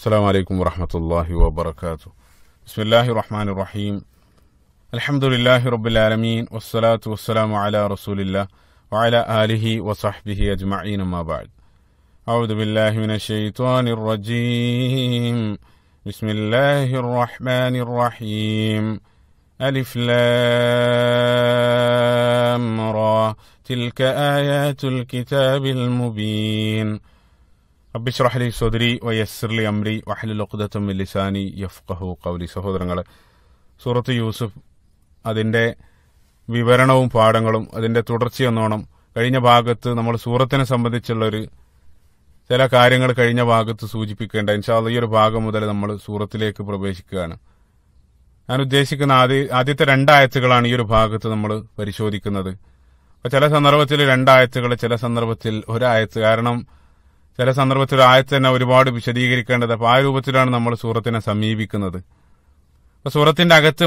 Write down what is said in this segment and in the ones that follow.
السلام عليكم ورحمة الله وبركاته بسم الله الرحمن الرحيم الحمد لله رب العالمين والصلاة والسلام على رسول الله وعلى آله وصحبه أجمعين ما بعد أعوذ بالله من الشيطان الرجيم بسم الله الرحمن الرحيم ألف لام را تلك آيات الكتاب المبين അബിസ്റഹലി സോദരി വയസ്സർലി അമ്രി വഹലുഖുദത്തും ലിസാനി യഫ്ഖഹു കൗലി സഹോദരങ്ങൾ സൂറത്ത് യൂസുഫ് അതിൻ്റെ വിവരണവും പാഠങ്ങളും അതിൻ്റെ തുടർച്ചയെന്നോണം കഴിഞ്ഞ ഭാഗത്ത് നമ്മൾ സൂറത്തിനെ സംബന്ധിച്ചുള്ളൊരു ചില കാര്യങ്ങൾ കഴിഞ്ഞ ഭാഗത്ത് സൂചിപ്പിക്കേണ്ട ഇൻഷാല്ല ഈ ഒരു ഭാഗം മുതൽ നമ്മൾ സൂറത്തിലേക്ക് പ്രവേശിക്കുകയാണ് ഞാൻ ഉദ്ദേശിക്കുന്ന ആദ്യ ആദ്യത്തെ രണ്ടായത്തുകളാണ് ഈ ഒരു ഭാഗത്ത് നമ്മൾ പരിശോധിക്കുന്നത് ചില സന്ദർഭത്തിൽ രണ്ടായത്തുകൾ ചില സന്ദർഭത്തിൽ ഒരായത്ത് കാരണം ചില സന്ദർഭത്തിൽ ആയത്ത് തന്നെ ഒരുപാട് വിശദീകരിക്കേണ്ടത് അപ്പോൾ ആ രൂപത്തിലാണ് നമ്മൾ സൂറത്തിനെ സമീപിക്കുന്നത് അപ്പോൾ സൂറത്തിന്റെ അകത്ത്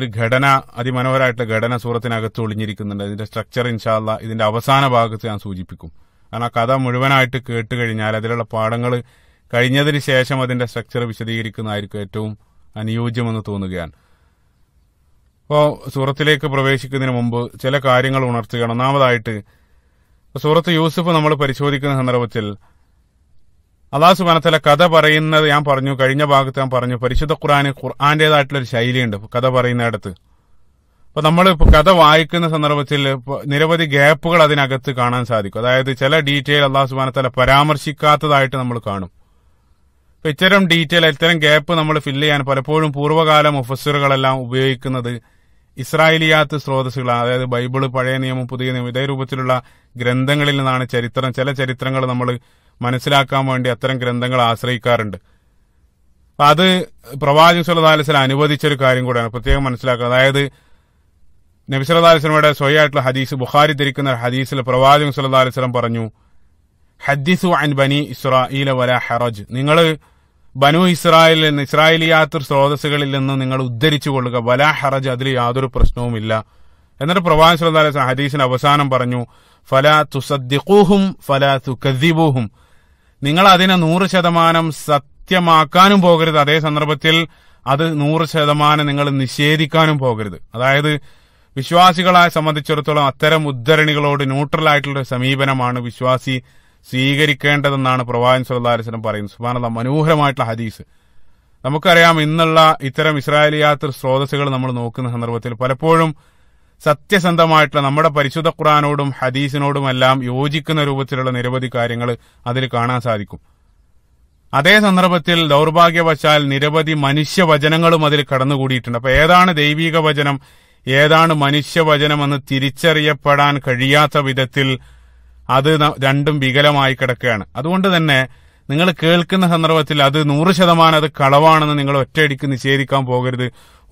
ഒരു ഘടന അതിമനോഹരമായിട്ടുള്ള ഘടന സൂറത്തിനകത്ത് ഒളിഞ്ഞിരിക്കുന്നുണ്ട് ഇതിന്റെ സ്ട്രക്ചർ ഇൻഷാല്ല ഇതിന്റെ അവസാന ഭാഗത്ത് ഞാൻ സൂചിപ്പിക്കും കാരണം ആ കഥ മുഴുവനായിട്ട് കേട്ട് കഴിഞ്ഞാൽ അതിലുള്ള പാഠങ്ങൾ കഴിഞ്ഞതിന് ശേഷം അതിന്റെ സ്ട്രക്ചർ വിശദീകരിക്കുന്നതായിരിക്കും ഏറ്റവും അനുയോജ്യമെന്ന് തോന്നുകയാണ് അപ്പോൾ സൂറത്തിലേക്ക് പ്രവേശിക്കുന്നതിന് മുമ്പ് ചില കാര്യങ്ങൾ ഉണർത്തുകയാണ് ഒന്നാമതായിട്ട് സൂറത്ത് യൂസുഫ് നമ്മൾ പരിശോധിക്കുന്ന സന്ദർഭത്തിൽ അള്ളാഹു സുബാനത്തല കഥ പറയുന്നത് ഞാൻ പറഞ്ഞു കഴിഞ്ഞ ഭാഗത്ത് ഞാൻ പറഞ്ഞു പരിശുദ്ധ ഖുർആാന് ഖുർആാന്റേതായിട്ടുള്ള ഒരു ശൈലിയുണ്ട് കഥ പറയുന്നിടത്ത് അപ്പൊ നമ്മൾ ഇപ്പോൾ കഥ വായിക്കുന്ന സന്ദർഭത്തിൽ നിരവധി ഗ്യാപ്പുകൾ അതിനകത്ത് കാണാൻ സാധിക്കും അതായത് ചില ഡീറ്റെയിൽ അള്ളാഹു സുബാനത്തല പരാമർശിക്കാത്തതായിട്ട് നമ്മൾ കാണും ഇത്തരം ഡീറ്റെയിൽ ഇത്തരം ഗ്യാപ്പ് നമ്മൾ ഫില്ല് ചെയ്യാൻ പലപ്പോഴും പൂർവ്വകാല ഓഫീസറുകളെല്ലാം ഉപയോഗിക്കുന്നത് ഇസ്രായേലിയാത്ത് സ്രോതസ്സുകൾ അതായത് ബൈബിള് പഴയ നിയമം പുതിയ നിയമം ഇതേ രൂപത്തിലുള്ള ഗ്രന്ഥങ്ങളിൽ നിന്നാണ് ചരിത്രം ചില ചരിത്രങ്ങൾ നമ്മൾ മനസ്സിലാക്കാൻ വേണ്ടി അത്തരം ഗ്രന്ഥങ്ങൾ ആശ്രയിക്കാറുണ്ട് അത് പ്രവാചകൻ സുലതാലിസിൽ അനുവദിച്ച ഒരു കാര്യം കൂടെയാണ് പ്രത്യേകം മനസ്സിലാക്കുക അതായത് നബിസുലതാലിസ്ലമയുടെ സ്വയമായിട്ടുള്ള ഹദീസ് ബുഖാരി ധരിക്കുന്ന ഹദീസിൽ പ്രവാചകൻ സുലതാലിസ്ലം പറഞ്ഞു ഹദ്ദിസു അൻ ബനി ഇസ്രായില വല ഹറജ് നിങ്ങൾ ബനു ഇസ്രായേലിൽ നിന്ന് ഇസ്രായേലിയാത്ത് സ്രോതസ്സുകളിൽ നിന്ന് നിങ്ങൾ ഉദ്ധരിച്ചു കൊള്ളുക വലാ ഹറജ് അതിൽ യാതൊരു പ്രശ്നവുമില്ല എന്നിട്ട് പ്രവാഹ സുല്ലാസ് ഹദീസിന് അവസാനം പറഞ്ഞു ഫല തുസദ്ദിഖൂഹും ഫല തുക്കദ്ദിബൂഹും നിങ്ങൾ അതിനെ നൂറ് ശതമാനം സത്യമാക്കാനും പോകരുത് അതേ സന്ദർഭത്തിൽ അത് നൂറ് ശതമാനം നിങ്ങൾ നിഷേധിക്കാനും പോകരുത് അതായത് വിശ്വാസികളെ സംബന്ധിച്ചിടത്തോളം അത്തരം ഉദ്ധരണികളോട് ന്യൂട്രൽ ആയിട്ടുള്ള സമീപനമാണ് വിശ്വാസി സ്വീകരിക്കേണ്ടതെന്നാണ് പ്രവാചൻ സല്ലാ പറയുന്നത് സുബാനല്ല മനോഹരമായിട്ടുള്ള ഹദീസ് നമുക്കറിയാം ഇന്നുള്ള ഇത്തരം ഇസ്രായേലിയാത്ത സ്രോതസ്സുകൾ നമ്മൾ നോക്കുന്ന സന്ദർഭത്തിൽ പലപ്പോഴും സത്യസന്ധമായിട്ടുള്ള നമ്മുടെ പരിശുദ്ധ ഖുറാനോടും എല്ലാം യോജിക്കുന്ന രൂപത്തിലുള്ള നിരവധി കാര്യങ്ങൾ അതിൽ കാണാൻ സാധിക്കും അതേ സന്ദർഭത്തിൽ ദൗർഭാഗ്യവശാൽ നിരവധി മനുഷ്യവചനങ്ങളും അതിൽ കടന്നുകൂടിയിട്ടുണ്ട് അപ്പൊ ഏതാണ് ദൈവിക വചനം ഏതാണ് മനുഷ്യവചനം എന്ന് തിരിച്ചറിയപ്പെടാൻ കഴിയാത്ത വിധത്തിൽ അത് രണ്ടും വികലമായി കിടക്കുകയാണ് അതുകൊണ്ട് തന്നെ നിങ്ങൾ കേൾക്കുന്ന സന്ദർഭത്തിൽ അത് നൂറ് ശതമാനം അത് കളവാണെന്ന് നിങ്ങൾ ഒറ്റയടിക്ക് നിഷേധിക്കാൻ പോകരുത്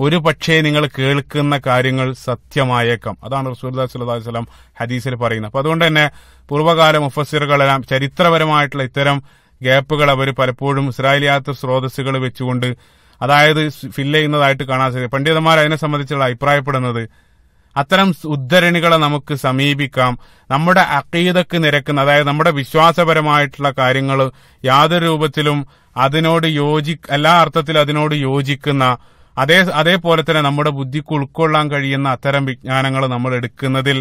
ഒരു പക്ഷേ നിങ്ങൾ കേൾക്കുന്ന കാര്യങ്ങൾ സത്യമായേക്കാം അതാണ് റസൂൽദാസ് സുല്ലാസ്ലാം ഹദീസിൽ പറയുന്നത് അപ്പൊ അതുകൊണ്ട് തന്നെ പൂർവ്വകാല മുഫസിറുകളെല്ലാം ചരിത്രപരമായിട്ടുള്ള ഇത്തരം ഗ്യാപ്പുകൾ അവർ പലപ്പോഴും ഇസ്രായേലിയാത്ത സ്രോതസ്സുകൾ വെച്ചുകൊണ്ട് അതായത് ഫില്ല് ചെയ്യുന്നതായിട്ട് കാണാൻ സാധിക്കും പണ്ഡിതന്മാർ അതിനെ സംബന്ധിച്ചുള്ള അഭിപ്രായപ്പെടുന്നത് അത്തരം ഉദ്ധരണികളെ നമുക്ക് സമീപിക്കാം നമ്മുടെ അക്കീതക്ക് നിരക്കുന്ന അതായത് നമ്മുടെ വിശ്വാസപരമായിട്ടുള്ള കാര്യങ്ങൾ യാതൊരു രൂപത്തിലും അതിനോട് യോജി എല്ലാ അർത്ഥത്തിലും അതിനോട് യോജിക്കുന്ന അതേ അതേപോലെ തന്നെ നമ്മുടെ ബുദ്ധിക്ക് ഉൾക്കൊള്ളാൻ കഴിയുന്ന അത്തരം വിജ്ഞാനങ്ങൾ നമ്മൾ എടുക്കുന്നതിൽ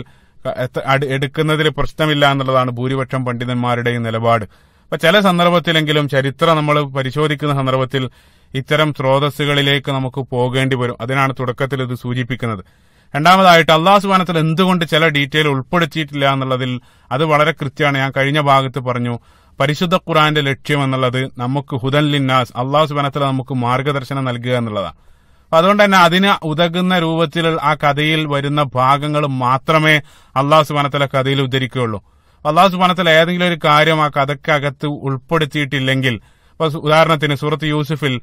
എടുക്കുന്നതിൽ പ്രശ്നമില്ല എന്നുള്ളതാണ് ഭൂരിപക്ഷം പണ്ഡിതന്മാരുടെയും നിലപാട് അപ്പൊ ചില സന്ദർഭത്തിലെങ്കിലും ചരിത്രം നമ്മൾ പരിശോധിക്കുന്ന സന്ദർഭത്തിൽ ഇത്തരം സ്രോതസ്സുകളിലേക്ക് നമുക്ക് പോകേണ്ടി വരും അതിനാണ് തുടക്കത്തിൽ ഇത് സൂചിപ്പിക്കുന്നത് രണ്ടാമതായിട്ട് അള്ളാഹു സുബാനത്തിൽ എന്തുകൊണ്ട് ചില ഡീറ്റെയിൽ ഉൾപ്പെടുത്തിയിട്ടില്ല എന്നുള്ളതിൽ അത് വളരെ കൃത്യമാണ് ഞാൻ കഴിഞ്ഞ ഭാഗത്ത് പറഞ്ഞു പരിശുദ്ധ ഖുറാന്റെ ലക്ഷ്യം എന്നുള്ളത് നമുക്ക് ഹുദൻ ലിന്നാസ് അള്ളാഹു സുബാനത്തിൽ നമുക്ക് മാർഗദർശനം നൽകുക എന്നുള്ളതാണ് അതുകൊണ്ട് തന്നെ അതിന് ഉതകുന്ന രൂപത്തിൽ ആ കഥയിൽ വരുന്ന ഭാഗങ്ങൾ മാത്രമേ അള്ളാഹു സുബാനത്തിലെ കഥയിൽ ഉദ്ധരിക്കുകയുള്ളൂ അള്ളാഹു സുബാനത്തിൽ ഏതെങ്കിലും ഒരു കാര്യം ആ കഥയ്ക്കകത്ത് ഉൾപ്പെടുത്തിയിട്ടില്ലെങ്കിൽ ഇപ്പൊ ഉദാഹരണത്തിന് സൂറത്ത് യൂസുഫിൽ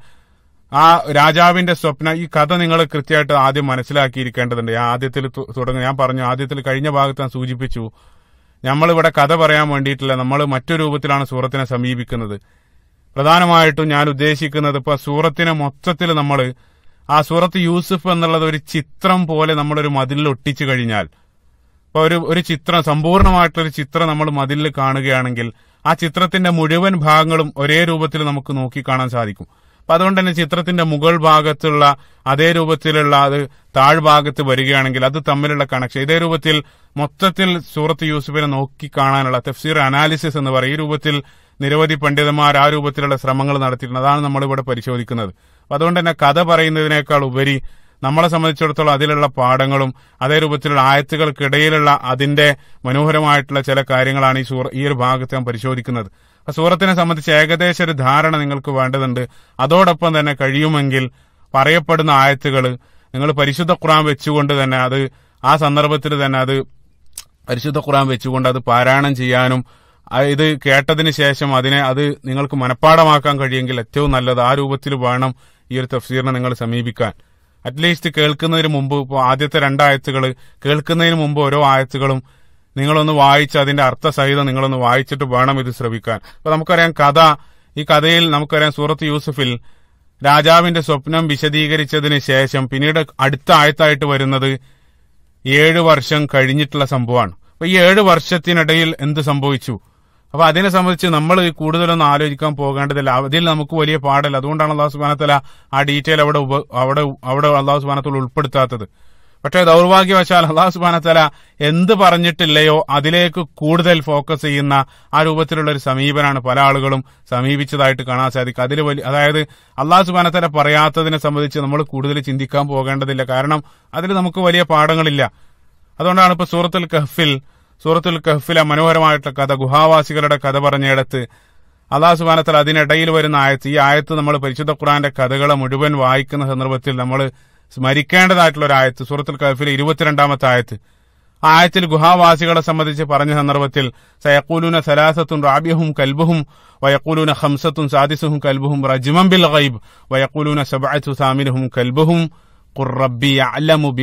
ആ രാജാവിന്റെ സ്വപ്നം ഈ കഥ നിങ്ങൾ കൃത്യമായിട്ട് ആദ്യം മനസ്സിലാക്കിയിരിക്കേണ്ടതുണ്ട് ആദ്യത്തിൽ തുടങ്ങി ഞാൻ പറഞ്ഞു ആദ്യത്തിൽ കഴിഞ്ഞ ഭാഗത്ത് ഞാൻ സൂചിപ്പിച്ചു നമ്മളിവിടെ കഥ പറയാൻ വേണ്ടിയിട്ടില്ല നമ്മൾ മറ്റു രൂപത്തിലാണ് സൂറത്തിനെ സമീപിക്കുന്നത് പ്രധാനമായിട്ടും ഞാൻ ഉദ്ദേശിക്കുന്നത് ഇപ്പൊ സൂറത്തിനെ മൊത്തത്തിൽ നമ്മൾ ആ സൂറത്ത് യൂസുഫ് എന്നുള്ളത് ഒരു ചിത്രം പോലെ നമ്മളൊരു മതിലിൽ ഒട്ടിച്ചു കഴിഞ്ഞാൽ ഇപ്പൊ ഒരു ഒരു ചിത്രം സമ്പൂർണമായിട്ടൊരു ചിത്രം നമ്മൾ മതിലിൽ കാണുകയാണെങ്കിൽ ആ ചിത്രത്തിന്റെ മുഴുവൻ ഭാഗങ്ങളും ഒരേ രൂപത്തിൽ നമുക്ക് നോക്കി കാണാൻ സാധിക്കും അപ്പൊ അതുകൊണ്ട് തന്നെ ചിത്രത്തിന്റെ മുകൾ ഭാഗത്തുള്ള അതേ രൂപത്തിലുള്ള അത് താഴ്ഭാഗത്ത് വരികയാണെങ്കിൽ അത് തമ്മിലുള്ള കണക്ഷൻ ഇതേ രൂപത്തിൽ മൊത്തത്തിൽ സൂറത്ത് യൂസുഫിനെ നോക്കി കാണാനുള്ള തഫ്സീർ അനാലിസിസ് എന്ന് പറയും ഈ രൂപത്തിൽ നിരവധി പണ്ഡിതന്മാർ ആ രൂപത്തിലുള്ള ശ്രമങ്ങൾ നടത്തിയിട്ടുണ്ട് അതാണ് നമ്മളിവിടെ പരിശോധിക്കുന്നത് അതുകൊണ്ട് തന്നെ കഥ പറയുന്നതിനേക്കാൾ ഉപരി നമ്മളെ സംബന്ധിച്ചിടത്തോളം അതിലുള്ള പാഠങ്ങളും അതേ രൂപത്തിലുള്ള ആയത്തുകൾക്കിടയിലുള്ള അതിന്റെ മനോഹരമായിട്ടുള്ള ചില കാര്യങ്ങളാണ് ഈ ഈ ഒരു ഭാഗത്ത് ഞാൻ പരിശോധിക്കുന്നത് സൂറത്തിനെ സംബന്ധിച്ച് ഏകദേശ ഒരു ധാരണ നിങ്ങൾക്ക് വേണ്ടതുണ്ട് അതോടൊപ്പം തന്നെ കഴിയുമെങ്കിൽ പറയപ്പെടുന്ന ആയത്തുകൾ നിങ്ങൾ പരിശുദ്ധ ഖുറാൻ വെച്ചുകൊണ്ട് തന്നെ അത് ആ സന്ദർഭത്തിൽ തന്നെ അത് പരിശുദ്ധ ഖുറാൻ വെച്ചുകൊണ്ട് അത് പാരായണം ചെയ്യാനും ഇത് കേട്ടതിന് ശേഷം അതിനെ അത് നിങ്ങൾക്ക് മനഃപ്പാടമാക്കാൻ കഴിയുമെങ്കിൽ ഏറ്റവും നല്ലത് ആ രൂപത്തിൽ വേണം ഈ ഒരു തഫ്സീറിനെ നിങ്ങൾ സമീപിക്കാൻ അറ്റ്ലീസ്റ്റ് കേൾക്കുന്നതിന് മുമ്പ് ഇപ്പോൾ ആദ്യത്തെ രണ്ടായത്തുകൾ കേൾക്കുന്നതിന് മുമ്പ് ഓരോ ആയത്തുകളും നിങ്ങളൊന്ന് വായിച്ച് അതിന്റെ അർത്ഥസഹിതം നിങ്ങളൊന്ന് വായിച്ചിട്ട് വേണം ഇത് ശ്രവിക്കാൻ അപ്പൊ നമുക്കറിയാം കഥ ഈ കഥയിൽ നമുക്കറിയാം സൂറത്ത് യൂസുഫിൽ രാജാവിന്റെ സ്വപ്നം വിശദീകരിച്ചതിന് ശേഷം പിന്നീട് അടുത്ത ആയത്തായിട്ട് വരുന്നത് ഏഴു വർഷം കഴിഞ്ഞിട്ടുള്ള സംഭവമാണ് അപ്പൊ ഈ ഏഴു വർഷത്തിനിടയിൽ എന്ത് സംഭവിച്ചു അപ്പൊ അതിനെ സംബന്ധിച്ച് നമ്മൾ കൂടുതലൊന്നും ആലോചിക്കാൻ പോകേണ്ടതില്ല അതിൽ നമുക്ക് വലിയ പാടല്ല അതുകൊണ്ടാണ് അള്ളാഹു സുബാനത്തല ആ ഡീറ്റെയിൽ അവിടെ അവിടെ അവിടെ അള്ളാഹു സുബാനത്തല ഉൾപ്പെടുത്താത്തത് പക്ഷേ ദൗർഭാഗ്യവശാൽ അള്ളാഹു സുബാനത്തല എന്ത് പറഞ്ഞിട്ടില്ലയോ അതിലേക്ക് കൂടുതൽ ഫോക്കസ് ചെയ്യുന്ന ആ രൂപത്തിലുള്ള ഒരു സമീപനാണ് പല ആളുകളും സമീപിച്ചതായിട്ട് കാണാൻ സാധിക്കും അതിൽ വലിയ അതായത് അള്ളാഹു സുബാനത്തല പറയാത്തതിനെ സംബന്ധിച്ച് നമ്മൾ കൂടുതൽ ചിന്തിക്കാൻ പോകേണ്ടതില്ല കാരണം അതിൽ നമുക്ക് വലിയ പാഠങ്ങളില്ല അതുകൊണ്ടാണ് ഇപ്പൊ സൂറത്തുൽ കഹ്ഫിൽ സൂറത്തുൽ കഹ്ഫിലെ മനോഹരമായിട്ടുള്ള കഥ ഗുഹാവാസികളുടെ കഥ പറഞ്ഞയിടത്ത് അള്ളാഹു സുബാനത്തല അതിനിടയിൽ വരുന്ന ആയത്ത് ഈ ആയത്ത് നമ്മൾ പരിശുദ്ധ ഖുറാന്റെ കഥകളെ മുഴുവൻ വായിക്കുന്ന സന്ദർഭത്തിൽ നമ്മൾ സ്മരിക്കേണ്ടതായിട്ടുള്ള ഒരു ആയത്ത് കഫിലെ ഇരുപത്തിരണ്ടാമത്തെ ആയത്ത് ആയത്തിൽ ഗുഹാവാസികളെ സംബന്ധിച്ച് പറഞ്ഞ സന്ദർഭത്തിൽ സയക്കൂലൂന സലാസത്തും റാബിയഹും കൽബുഹും വയക്കൂലൂന ഹംസത്തും സാദിസുഹും കൽബുഹും റജ്മം ബിൽ ഗൈബ് വയക്കൂലൂന സബഅത്തു സാമിനുഹും കൽബുഹും അള്ളാഹു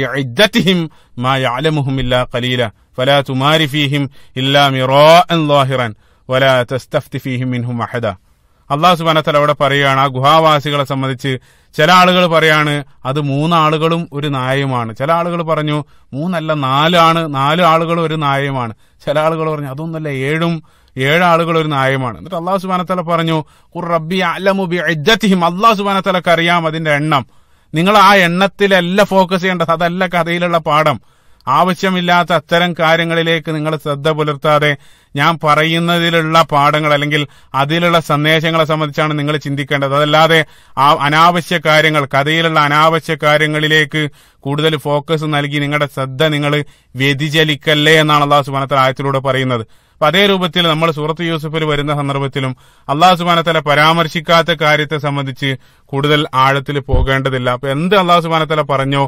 സുബാനത്തല അവിടെ പറയുകയാണ് ആ ഗുഹാവാസികളെ സംബന്ധിച്ച് ചില ആളുകൾ പറയാണ് അത് മൂന്നാളുകളും ഒരു നായയുമാണ് ചില ആളുകൾ പറഞ്ഞു മൂന്നല്ല നാലാണ് നാല് ആളുകൾ ഒരു നായയുമാണ് ചില ആളുകൾ പറഞ്ഞു അതൊന്നല്ല ഏഴും ഏഴാളുകൾ ഒരു നായമാണ് എന്നിട്ട് അള്ളാഹു സുബാനത്തല പറഞ്ഞു റബ്ബി അലമുബി അജ്ജത്തിഹിം അള്ളാഹു സുബാനത്തലക്ക് അറിയാം അതിന്റെ എണ്ണം നിങ്ങൾ ആ എണ്ണത്തിലല്ല ഫോക്കസ് ചെയ്യേണ്ടത് അതല്ല കഥയിലുള്ള പാഠം ആവശ്യമില്ലാത്ത അത്തരം കാര്യങ്ങളിലേക്ക് നിങ്ങൾ ശ്രദ്ധ പുലർത്താതെ ഞാൻ പറയുന്നതിലുള്ള പാഠങ്ങൾ അല്ലെങ്കിൽ അതിലുള്ള സന്ദേശങ്ങളെ സംബന്ധിച്ചാണ് നിങ്ങൾ ചിന്തിക്കേണ്ടത് അതല്ലാതെ ആ അനാവശ്യ കാര്യങ്ങൾ കഥയിലുള്ള അനാവശ്യ കാര്യങ്ങളിലേക്ക് കൂടുതൽ ഫോക്കസ് നൽകി നിങ്ങളുടെ ശ്രദ്ധ നിങ്ങൾ വ്യതിചലിക്കല്ലേ എന്നാണ് അള്ളാഹു സുബാനത്തല ആയത്തിലൂടെ പറയുന്നത് അപ്പൊ അതേ രൂപത്തിൽ നമ്മൾ സൂറത്ത് യൂസുഫിൽ വരുന്ന സന്ദർഭത്തിലും അള്ളാഹു സുബാനത്തല പരാമർശിക്കാത്ത കാര്യത്തെ സംബന്ധിച്ച് കൂടുതൽ ആഴത്തിൽ പോകേണ്ടതില്ല അപ്പൊ എന്ത് അള്ളാഹു സുബാനത്തല പറഞ്ഞോ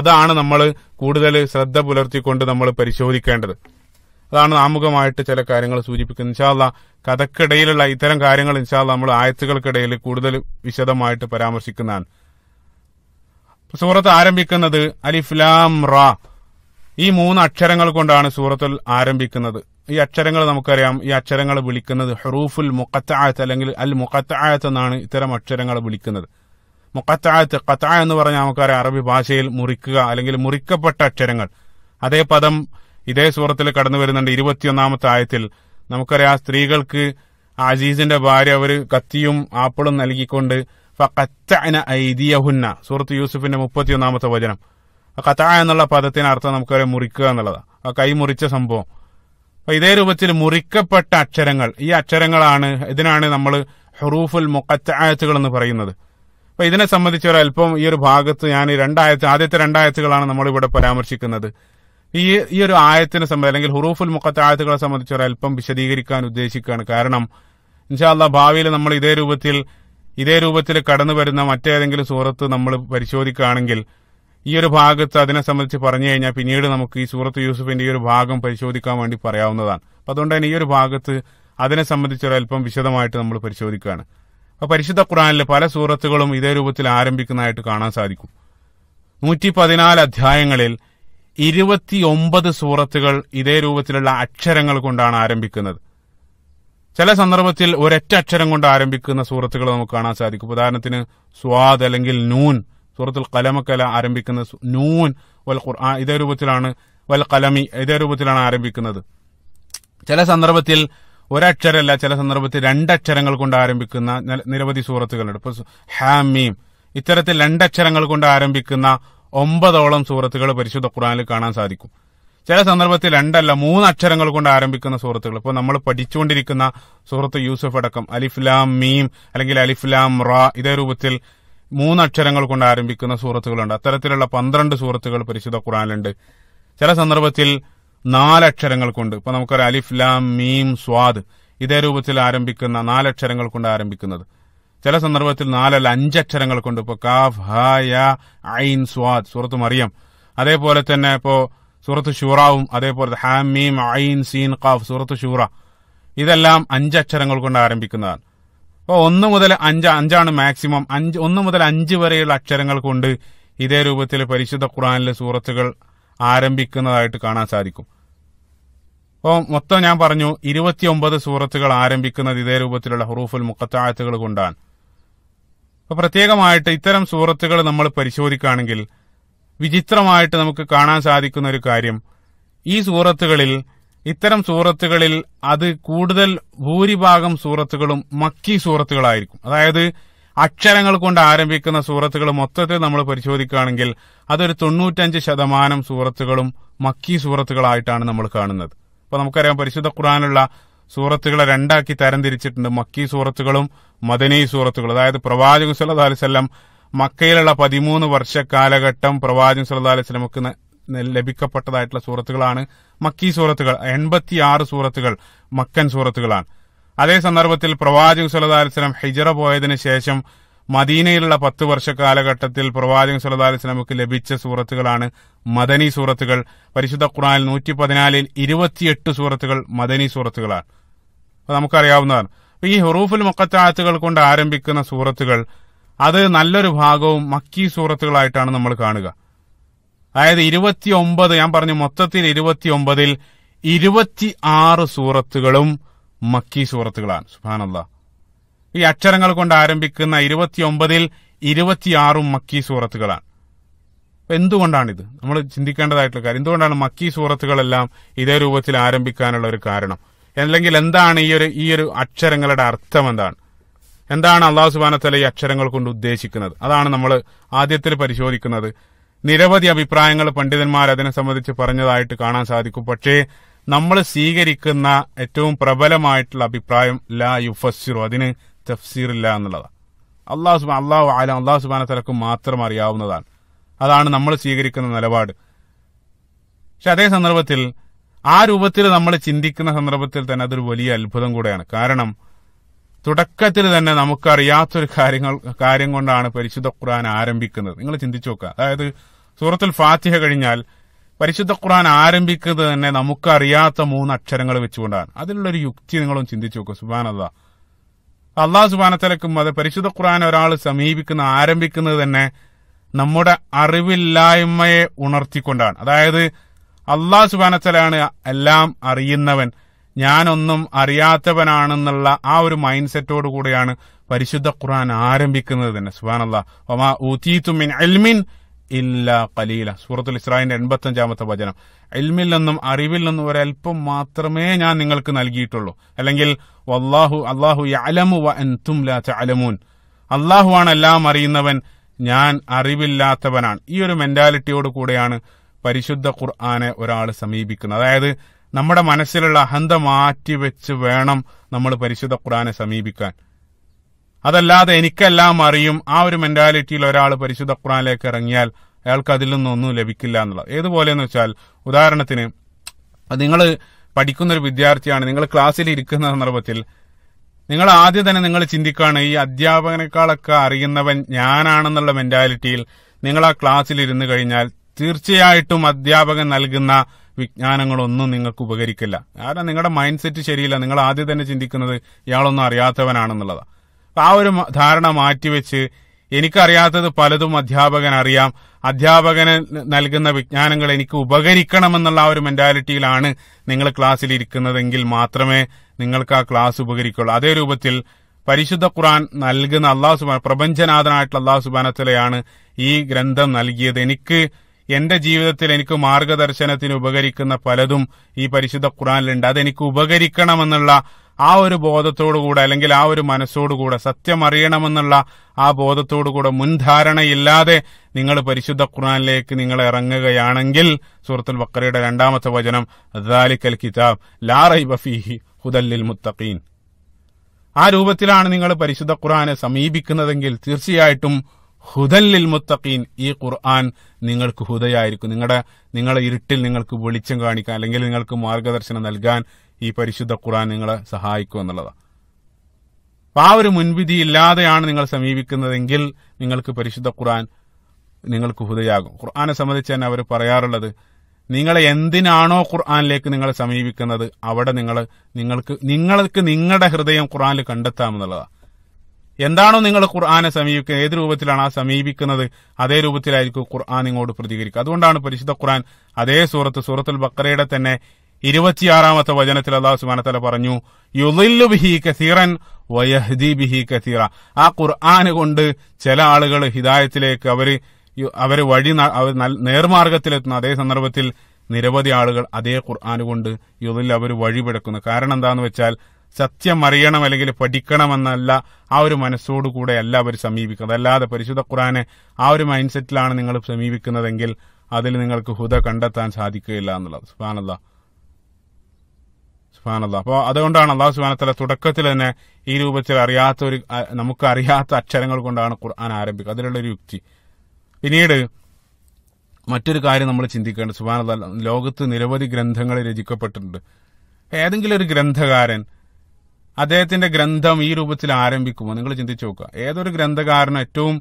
അതാണ് നമ്മൾ കൂടുതൽ ശ്രദ്ധ പുലർത്തിക്കൊണ്ട് നമ്മൾ പരിശോധിക്കേണ്ടത് അതാണ് ആമുഖമായിട്ട് ചില കാര്യങ്ങൾ സൂചിപ്പിക്കുന്നത് ഇൻഷാല്ല കഥക്കിടയിലുള്ള ഇത്തരം കാര്യങ്ങൾ ഇൻഷാല്ല നമ്മൾ ആയത്തുകൾക്കിടയിൽ കൂടുതൽ വിശദമായിട്ട് പരാമർശിക്കുന്നതാണ് സൂറത്ത് ആരംഭിക്കുന്നത് അലിഫ്ലാം റാ ഈ മൂന്ന് അക്ഷരങ്ങൾ കൊണ്ടാണ് സൂറത്തിൽ ആരംഭിക്കുന്നത് ഈ അക്ഷരങ്ങൾ നമുക്കറിയാം ഈ അക്ഷരങ്ങൾ വിളിക്കുന്നത് ഹറൂഫുൽ മുക്കത്താഴത്ത് അല്ലെങ്കിൽ അൽ മുക്കത്താഴത്ത് എന്നാണ് ഇത്തരം അക്ഷരങ്ങൾ വിളിക്കുന്നത് മുക്കത്താഴത്ത് കത്ത എന്ന് പറഞ്ഞാൽ നമുക്കറിയാം അറബി ഭാഷയിൽ മുറിക്കുക അല്ലെങ്കിൽ മുറിക്കപ്പെട്ട അക്ഷരങ്ങൾ അതേ പദം ഇതേ സൂറത്തിൽ കടന്നു വരുന്നുണ്ട് ഇരുപത്തിയൊന്നാമത്തെ ആയത്തിൽ നമുക്കറിയാം ആ സ്ത്രീകൾക്ക് അജീസിന്റെ ഭാര്യ അവർ കത്തിയും ആപ്പിളും നൽകിക്കൊണ്ട് ഫക്കത്തന സുഹൃത്ത് സൂറത്ത് യൂസുഫിന്റെ മുപ്പത്തിയൊന്നാമത്തെ വചനം കഥ എന്നുള്ള പദത്തിന് അർത്ഥം നമുക്ക് മുറിക്കുക എന്നുള്ളതാണ് ആ കൈ മുറിച്ച സംഭവം അപ്പൊ ഇതേ രൂപത്തിൽ മുറിക്കപ്പെട്ട അക്ഷരങ്ങൾ ഈ അക്ഷരങ്ങളാണ് ഇതിനാണ് നമ്മൾ ഹറൂഫുൽ മുക്കച്ചായത്തുകൾ എന്ന് പറയുന്നത് അപ്പൊ ഇതിനെ സംബന്ധിച്ച് അല്പം ഈ ഒരു ഭാഗത്ത് ഞാൻ രണ്ടായത്ത് ആദ്യത്തെ രണ്ടായത്തുകളാണ് നമ്മൾ ഇവിടെ പരാമർശിക്കുന്നത് ഈ ഈ ഒരു ആയത്തിനെ സംബന്ധിച്ച് അല്ലെങ്കിൽ ഹുറൂഫുൽ മുഖത്ത് ആയത്തുകളെ സംബന്ധിച്ച് ഒരല്പം വിശദീകരിക്കാൻ ഉദ്ദേശിക്കുകയാണ് കാരണം ഇൻഷാല്ല ഭാവിയിൽ നമ്മൾ ഇതേ രൂപത്തിൽ ഇതേ രൂപത്തിൽ കടന്നു വരുന്ന മറ്റേതെങ്കിലും സൂറത്ത് നമ്മൾ പരിശോധിക്കുകയാണെങ്കിൽ ഈ ഒരു ഭാഗത്ത് അതിനെ സംബന്ധിച്ച് പറഞ്ഞു കഴിഞ്ഞാൽ പിന്നീട് നമുക്ക് ഈ സൂറത്ത് യൂസുഫിന്റെ ഈ ഒരു ഭാഗം പരിശോധിക്കാൻ വേണ്ടി പറയാവുന്നതാണ് അപ്പൊ അതുകൊണ്ട് തന്നെ ഈ ഒരു ഭാഗത്ത് അതിനെ സംബന്ധിച്ച് അല്പം വിശദമായിട്ട് നമ്മൾ പരിശോധിക്കുകയാണ് അപ്പൊ പരിശുദ്ധ ഖുറാനിലെ പല സൂറത്തുകളും ഇതേ രൂപത്തിൽ ആരംഭിക്കുന്നതായിട്ട് കാണാൻ സാധിക്കും നൂറ്റി പതിനാല് അധ്യായങ്ങളിൽ ഇരുപത്തിയൊമ്പത് സൂറത്തുകൾ ഇതേ രൂപത്തിലുള്ള അക്ഷരങ്ങൾ കൊണ്ടാണ് ആരംഭിക്കുന്നത് ചില സന്ദർഭത്തിൽ ഒരൊറ്റ അക്ഷരം കൊണ്ട് ആരംഭിക്കുന്ന സൂറത്തുകൾ നമുക്ക് കാണാൻ സാധിക്കും ഉദാഹരണത്തിന് സ്വാദ് അല്ലെങ്കിൽ നൂൻ സൂറത്തുൽ കലമക്കല ആരംഭിക്കുന്ന നൂൻ വൽ ഖുർആൻ ഇതേ രൂപത്തിലാണ് വൽ കലമി ഇതേ രൂപത്തിലാണ് ആരംഭിക്കുന്നത് ചില സന്ദർഭത്തിൽ ഒരക്ഷരല്ല ചില സന്ദർഭത്തിൽ രണ്ടക്ഷരങ്ങൾ കൊണ്ട് ആരംഭിക്കുന്ന നിരവധി സൂറത്തുകളുണ്ട് ഇപ്പൊ ഹാമീം ഇത്തരത്തിൽ രണ്ടക്ഷരങ്ങൾ കൊണ്ട് ആരംഭിക്കുന്ന ഒമ്പതോളം സൂറത്തുകൾ പരിശുദ്ധ ഖുറാനിൽ കാണാൻ സാധിക്കും ചില സന്ദർഭത്തിൽ രണ്ടല്ല മൂന്ന് അക്ഷരങ്ങൾ കൊണ്ട് ആരംഭിക്കുന്ന സുഹൃത്തുക്കൾ ഇപ്പൊ നമ്മൾ പഠിച്ചുകൊണ്ടിരിക്കുന്ന സുഹൃത്ത് യൂസഫ് അടക്കം അലിഫ്ലാം മീം അല്ലെങ്കിൽ അലിഫ്ലാം റാ ഇതേ രൂപത്തിൽ മൂന്ന് അക്ഷരങ്ങൾ കൊണ്ട് ആരംഭിക്കുന്ന സുഹൃത്തുക്കളുണ്ട് അത്തരത്തിലുള്ള പന്ത്രണ്ട് സുഹൃത്തുക്കൾ പരിശുദ്ധ ഖുറാനിലുണ്ട് ചില സന്ദർഭത്തിൽ നാലക്ഷരങ്ങൾ കൊണ്ട് ഇപ്പൊ നമുക്കറിയാം അലിഫ്ലാം മീം സ്വാദ് ഇതേ രൂപത്തിൽ ആരംഭിക്കുന്ന നാലക്ഷരങ്ങൾ കൊണ്ട് ആരംഭിക്കുന്നത് ചില സന്ദർഭത്തിൽ നാലല്ല അഞ്ചക്ഷരങ്ങൾ കൊണ്ട് ഇപ്പോൾ കാഫ് ഹായ ഐൻ സ്വാദ് സുഹൃത്ത് മറിയം അതേപോലെ തന്നെ ഇപ്പോൾ സുഹൃത്ത് ഷൂറാവും അതേപോലെ ഹാമീം ഐൻ സീൻ കാഫ് സുഹൃത്ത് ഷൂറ ഇതെല്ലാം അഞ്ചക്ഷരങ്ങൾ കൊണ്ട് ആരംഭിക്കുന്നതാണ് അപ്പോൾ ഒന്ന് മുതൽ അഞ്ച് അഞ്ചാണ് മാക്സിമം അഞ്ച് ഒന്ന് മുതൽ അഞ്ച് വരെയുള്ള അക്ഷരങ്ങൾ കൊണ്ട് ഇതേ രൂപത്തിൽ പരിശുദ്ധ ഖുറാനിലെ സൂറത്തുകൾ ആരംഭിക്കുന്നതായിട്ട് കാണാൻ സാധിക്കും അപ്പോൾ മൊത്തം ഞാൻ പറഞ്ഞു ഇരുപത്തിയൊമ്പത് സൂറത്തുകൾ ആരംഭിക്കുന്നത് ഇതേ രൂപത്തിലുള്ള ഹുറൂഫുൽ മുക്കത്താഴത്തുകൾ കൊണ്ടാണ് അപ്പൊ പ്രത്യേകമായിട്ട് ഇത്തരം സുഹൃത്തുക്കൾ നമ്മൾ പരിശോധിക്കുകയാണെങ്കിൽ വിചിത്രമായിട്ട് നമുക്ക് കാണാൻ സാധിക്കുന്ന ഒരു കാര്യം ഈ സൂറത്തുകളിൽ ഇത്തരം സൂറത്തുകളിൽ അത് കൂടുതൽ ഭൂരിഭാഗം സൂറത്തുകളും മക്കി സൂറത്തുകളായിരിക്കും അതായത് അക്ഷരങ്ങൾ കൊണ്ട് ആരംഭിക്കുന്ന സുഹൃത്തുക്കൾ മൊത്തത്തിൽ നമ്മൾ പരിശോധിക്കുകയാണെങ്കിൽ അതൊരു തൊണ്ണൂറ്റഞ്ച് ശതമാനം സൂറത്തുകളും മക്കി സൂറത്തുകളായിട്ടാണ് നമ്മൾ കാണുന്നത് അപ്പോൾ നമുക്കറിയാം പരിശുദ്ധ ഖുറാനുള്ള സൂറത്തുകളെ രണ്ടാക്കി തരംതിരിച്ചിട്ടുണ്ട് മക്കി സൂറത്തുകളും മദനി സൂറത്തുകളും അതായത് പ്രവാചകൻ സല്ലാ അലിസ്ലം മക്കയിലുള്ള പതിമൂന്ന് വർഷ കാലഘട്ടം പ്രവാചക സല്ലാ അലിസ്ലമക്ക് ലഭിക്കപ്പെട്ടതായിട്ടുള്ള സൂറത്തുകളാണ് മക്കി സൂറത്തുകൾ എൺപത്തിയാറ് സൂറത്തുകൾ മക്കൻ സൂറത്തുകളാണ് അതേ സന്ദർഭത്തിൽ പ്രവാചകൻ സല്ലാ അലിസ്ലം ഹിജറ പോയതിനു ശേഷം മദീനയിലുള്ള പത്ത് വർഷ കാലഘട്ടത്തിൽ പ്രവാചകൻ സല്ലാ അലിസ്ലമുക്ക് ലഭിച്ച സൂറത്തുകളാണ് മദനി സൂറത്തുകൾ പരിശുദ്ധ ഖുറാനിൽ നൂറ്റി പതിനാലിൽ ഇരുപത്തിയെട്ട് സൂറത്തുകൾ മദനി സൂറത്തുകളാണ് നമുക്കറിയാവുന്നതാണ് ഈ ഹുറൂഫുൽ മുക്കത്താത്തുകൾ കൊണ്ട് ആരംഭിക്കുന്ന സൂറത്തുകൾ അത് നല്ലൊരു ഭാഗവും മക്കി സൂറത്തുകളായിട്ടാണ് നമ്മൾ കാണുക അതായത് ഇരുപത്തിയൊമ്പത് ഞാൻ പറഞ്ഞു മൊത്തത്തിൽ ഇരുപത്തിയൊമ്പതിൽ ഇരുപത്തി ആറ് സൂറത്തുകളും മക്കി സൂറത്തുകളാണ് സുഹാനല്ല ഈ അക്ഷരങ്ങൾ കൊണ്ട് ആരംഭിക്കുന്ന ഇരുപത്തിയൊമ്പതിൽ ഇരുപത്തിയാറും മക്കി സൂറത്തുകളാണ് എന്തുകൊണ്ടാണിത് നമ്മൾ ചിന്തിക്കേണ്ടതായിട്ടുള്ള കാര്യം എന്തുകൊണ്ടാണ് മക്കി സൂറത്തുകളെല്ലാം ഇതേ രൂപത്തിൽ ആരംഭിക്കാനുള്ള ഒരു കാരണം അല്ലെങ്കിൽ എന്താണ് ഈ ഒരു ഈ ഒരു അക്ഷരങ്ങളുടെ അർത്ഥം എന്താണ് എന്താണ് അള്ളാഹു സുബാനത്തല ഈ അക്ഷരങ്ങൾ കൊണ്ട് ഉദ്ദേശിക്കുന്നത് അതാണ് നമ്മൾ ആദ്യത്തിൽ പരിശോധിക്കുന്നത് നിരവധി അഭിപ്രായങ്ങൾ പണ്ഡിതന്മാർ അതിനെ സംബന്ധിച്ച് പറഞ്ഞതായിട്ട് കാണാൻ സാധിക്കും പക്ഷേ നമ്മൾ സ്വീകരിക്കുന്ന ഏറ്റവും പ്രബലമായിട്ടുള്ള അഭിപ്രായം ലാ യുഫസ്സിറു അതിന് തഫ്സീറില്ല എന്നുള്ളതാണ് അള്ളാഹു സുബാൻ അള്ളാഹു ആല അള്ളാഹു സുബാന തലക്ക് മാത്രം അറിയാവുന്നതാണ് അതാണ് നമ്മൾ സ്വീകരിക്കുന്ന നിലപാട് പക്ഷെ അതേ സന്ദർഭത്തിൽ ആ രൂപത്തിൽ നമ്മൾ ചിന്തിക്കുന്ന സന്ദർഭത്തിൽ തന്നെ അതൊരു വലിയ അത്ഭുതം കൂടെയാണ് കാരണം തുടക്കത്തിൽ തന്നെ നമുക്കറിയാത്തൊരു കാര്യങ്ങൾ കാര്യം കൊണ്ടാണ് പരിശുദ്ധ ഖുർആൻ ആരംഭിക്കുന്നത് നിങ്ങൾ ചിന്തിച്ചു നോക്കുക അതായത് സൂറത്തുൽ ഫാത്തിഹ കഴിഞ്ഞാൽ പരിശുദ്ധ ഖുർആൻ ആരംഭിക്കുന്നത് തന്നെ നമുക്കറിയാത്ത മൂന്ന് അക്ഷരങ്ങൾ വെച്ചുകൊണ്ടാണ് അതിലുള്ളൊരു യുക്തി നിങ്ങളും ചിന്തിച്ചു നോക്കുക സുബാനത അള്ളാഹു സുബാനത്തലക്കും അത് പരിശുദ്ധ ഖുർആൻ ഒരാൾ സമീപിക്കുന്ന ആരംഭിക്കുന്നത് തന്നെ നമ്മുടെ അറിവില്ലായ്മയെ ഉണർത്തിക്കൊണ്ടാണ് അതായത് അള്ളാഹ് സുബാനത്തലാണ് എല്ലാം അറിയുന്നവൻ ഞാനൊന്നും അറിയാത്തവനാണെന്നുള്ള ആ ഒരു മൈൻഡ് സെറ്റോട് കൂടെയാണ് പരിശുദ്ധ ഖുർആൻ ആരംഭിക്കുന്നത് തന്നെ സുബാനല്ലാ ഒമാ അൽമിൻ ഇല്ല കലീല സൂറത്തുൽ ഇസ്രായിന്റെ അഞ്ചാമത്തെ വചനം എൽമിൽ നിന്നും അറിവിൽ നിന്നും ഒരൽപ്പം മാത്രമേ ഞാൻ നിങ്ങൾക്ക് നൽകിയിട്ടുള്ളൂ അല്ലെങ്കിൽ വല്ലാഹു അള്ളാഹു അലമു വ അൻതും ലാ എല്ലാം അറിയുന്നവൻ ഞാൻ അറിവില്ലാത്തവനാണ് ഈ ഒരു മെന്റാലിറ്റിയോട് കൂടെയാണ് പരിശുദ്ധ ഖുർആാനെ ഒരാൾ സമീപിക്കുന്നത് അതായത് നമ്മുടെ മനസ്സിലുള്ള അഹന്ത മാറ്റിവെച്ച് വേണം നമ്മൾ പരിശുദ്ധ ഖുർആാനെ സമീപിക്കാൻ അതല്ലാതെ എനിക്കെല്ലാം അറിയും ആ ഒരു മെന്റാലിറ്റിയിൽ ഒരാൾ പരിശുദ്ധ ഖുർആാനിലേക്ക് ഇറങ്ങിയാൽ അയാൾക്ക് അതിൽ നിന്നൊന്നും ലഭിക്കില്ല എന്നുള്ളത് ഏതുപോലെയെന്ന് വെച്ചാൽ ഉദാഹരണത്തിന് നിങ്ങൾ പഠിക്കുന്നൊരു വിദ്യാർത്ഥിയാണ് നിങ്ങൾ ക്ലാസ്സിൽ ഇരിക്കുന്ന സന്ദർഭത്തിൽ നിങ്ങൾ ആദ്യം തന്നെ നിങ്ങൾ ചിന്തിക്കുകയാണ് ഈ അധ്യാപകനേക്കാളൊക്കെ അറിയുന്നവൻ ഞാനാണെന്നുള്ള മെന്റാലിറ്റിയിൽ നിങ്ങൾ ആ ക്ലാസ്സിൽ ഇരുന്ന് കഴിഞ്ഞാൽ തീർച്ചയായിട്ടും അധ്യാപകൻ നൽകുന്ന വിജ്ഞാനങ്ങളൊന്നും നിങ്ങൾക്ക് ഉപകരിക്കില്ല കാരണം നിങ്ങളുടെ മൈൻഡ് സെറ്റ് ശരിയില്ല നിങ്ങൾ ആദ്യം തന്നെ ചിന്തിക്കുന്നത് ഇയാളൊന്നും അറിയാത്തവനാണെന്നുള്ളതാണ് ആ ഒരു ധാരണ മാറ്റിവെച്ച് എനിക്കറിയാത്തത് പലതും അധ്യാപകൻ അറിയാം അധ്യാപകന് നൽകുന്ന വിജ്ഞാനങ്ങൾ എനിക്ക് ഉപകരിക്കണമെന്നുള്ള ആ ഒരു മെന്റാലിറ്റിയിലാണ് നിങ്ങൾ ക്ലാസ്സിൽ ഇരിക്കുന്നതെങ്കിൽ മാത്രമേ നിങ്ങൾക്ക് ആ ക്ലാസ് ഉപകരിക്കുള്ളൂ അതേ രൂപത്തിൽ പരിശുദ്ധ ഖുറാൻ നൽകുന്ന അള്ളാഹു സുബാൻ പ്രപഞ്ചനാഥനായിട്ടുള്ള അള്ളാഹു സുബാനത്തിലെയാണ് ഈ ഗ്രന്ഥം നൽകിയത് എനിക്ക് എന്റെ ജീവിതത്തിൽ എനിക്ക് മാർഗദർശനത്തിന് ഉപകരിക്കുന്ന പലതും ഈ പരിശുദ്ധ ഖുറാനിലുണ്ട് അതെനിക്ക് ഉപകരിക്കണമെന്നുള്ള ആ ഒരു ബോധത്തോടുകൂടെ അല്ലെങ്കിൽ ആ ഒരു മനസ്സോടുകൂടെ സത്യം അറിയണമെന്നുള്ള ആ ബോധത്തോടുകൂടെ മുൻധാരണയില്ലാതെ നിങ്ങൾ പരിശുദ്ധ ഖുറാനിലേക്ക് നിങ്ങൾ ഇറങ്ങുകയാണെങ്കിൽ സൂറത്തുൽ ബക്കറയുടെ രണ്ടാമത്തെ വചനം ദാലിക്കൽ കിതാബ് ലാ ബഫീഹി ഹുദല്ലിൽ മുത്തഖീൻ ആ രൂപത്തിലാണ് നിങ്ങൾ പരിശുദ്ധ ഖുറാനെ സമീപിക്കുന്നതെങ്കിൽ തീർച്ചയായിട്ടും ഹുദല്ലിൽ മുത്തഖീൻ ഈ ഖുർആൻ നിങ്ങൾക്ക് ഹുദയായിരിക്കും നിങ്ങളുടെ നിങ്ങളെ ഇരുട്ടിൽ നിങ്ങൾക്ക് വെളിച്ചം കാണിക്കാൻ അല്ലെങ്കിൽ നിങ്ങൾക്ക് മാർഗദർശനം നൽകാൻ ഈ പരിശുദ്ധ ഖുർആൻ നിങ്ങളെ സഹായിക്കും എന്നുള്ളതാണ് അപ്പൊ ആ ഒരു മുൻവിധി ഇല്ലാതെയാണ് നിങ്ങൾ സമീപിക്കുന്നതെങ്കിൽ നിങ്ങൾക്ക് പരിശുദ്ധ ഖുർആൻ നിങ്ങൾക്ക് ഹുദയാകും ഖുർആനെ സംബന്ധിച്ച് തന്നെ അവർ പറയാറുള്ളത് നിങ്ങളെ എന്തിനാണോ ഖുർആനിലേക്ക് നിങ്ങളെ സമീപിക്കുന്നത് അവിടെ നിങ്ങൾ നിങ്ങൾക്ക് നിങ്ങൾക്ക് നിങ്ങളുടെ ഹൃദയം ഖുർആനിൽ കണ്ടെത്താമെന്നുള്ളതാണ് എന്താണോ നിങ്ങൾ ഖുർആാനെ സമീപിക്കുന്നത് ഏത് രൂപത്തിലാണ് ആ സമീപിക്കുന്നത് അതേ രൂപത്തിലായിരിക്കും ഖുർആൻ നിങ്ങളോട് പ്രതികരിക്കുക അതുകൊണ്ടാണ് പരിശുദ്ധ ഖുർആൻ അതേ സൂറത്ത് സൂറത്തുൽ ബക്കറയുടെ തന്നെ ഇരുപത്തിയാറാമത്തെ വചനത്തിൽ അള്ളാഹു സുബാനത്തല പറഞ്ഞു യുലില്ലു ബിഹി കസീറൻ വയഹദി ബിഹി കസീറ ആ ഖുർആന് കൊണ്ട് ചില ആളുകൾ ഹിദായത്തിലേക്ക് അവര് അവര് വഴി അവർ നേർമാർഗത്തിലെത്തുന്ന അതേ സന്ദർഭത്തിൽ നിരവധി ആളുകൾ അതേ ഖുർആൻ കൊണ്ട് അവർ വഴി കാരണം എന്താണെന്ന് വെച്ചാൽ സത്യം അറിയണം അല്ലെങ്കിൽ പഠിക്കണമെന്നല്ല ആ ഒരു മനസ്സോടുകൂടെ അല്ല അവർ സമീപിക്കുന്നത് അല്ലാതെ പരിശുദ്ധ ഖുറാനെ ആ ഒരു മൈൻഡ് സെറ്റിലാണ് നിങ്ങൾ സമീപിക്കുന്നതെങ്കിൽ അതിൽ നിങ്ങൾക്ക് ഹുദ കണ്ടെത്താൻ സാധിക്കുകയില്ല എന്നുള്ളത് സുബാനല്ല സുബാനല്ല അപ്പോൾ അതുകൊണ്ടാണ് അള്ളാഹു സുബാനത്തല തുടക്കത്തിൽ തന്നെ ഈ രൂപത്തിൽ അറിയാത്ത ഒരു നമുക്ക് അറിയാത്ത അക്ഷരങ്ങൾ കൊണ്ടാണ് ഖുർആൻ ആരംഭിക്കുക അതിലുള്ളൊരു ഒരു യുക്തി പിന്നീട് മറ്റൊരു കാര്യം നമ്മൾ ചിന്തിക്കേണ്ടത് സുബാനല്ല ലോകത്ത് നിരവധി ഗ്രന്ഥങ്ങൾ രചിക്കപ്പെട്ടിട്ടുണ്ട് ഏതെങ്കിലും ഒരു ഗ്രന്ഥകാരൻ അദ്ദേഹത്തിന്റെ ഗ്രന്ഥം ഈ രൂപത്തിൽ ആരംഭിക്കുമോ നിങ്ങൾ ചിന്തിച്ചു നോക്കുക ഏതൊരു ഗ്രന്ഥകാരനും ഏറ്റവും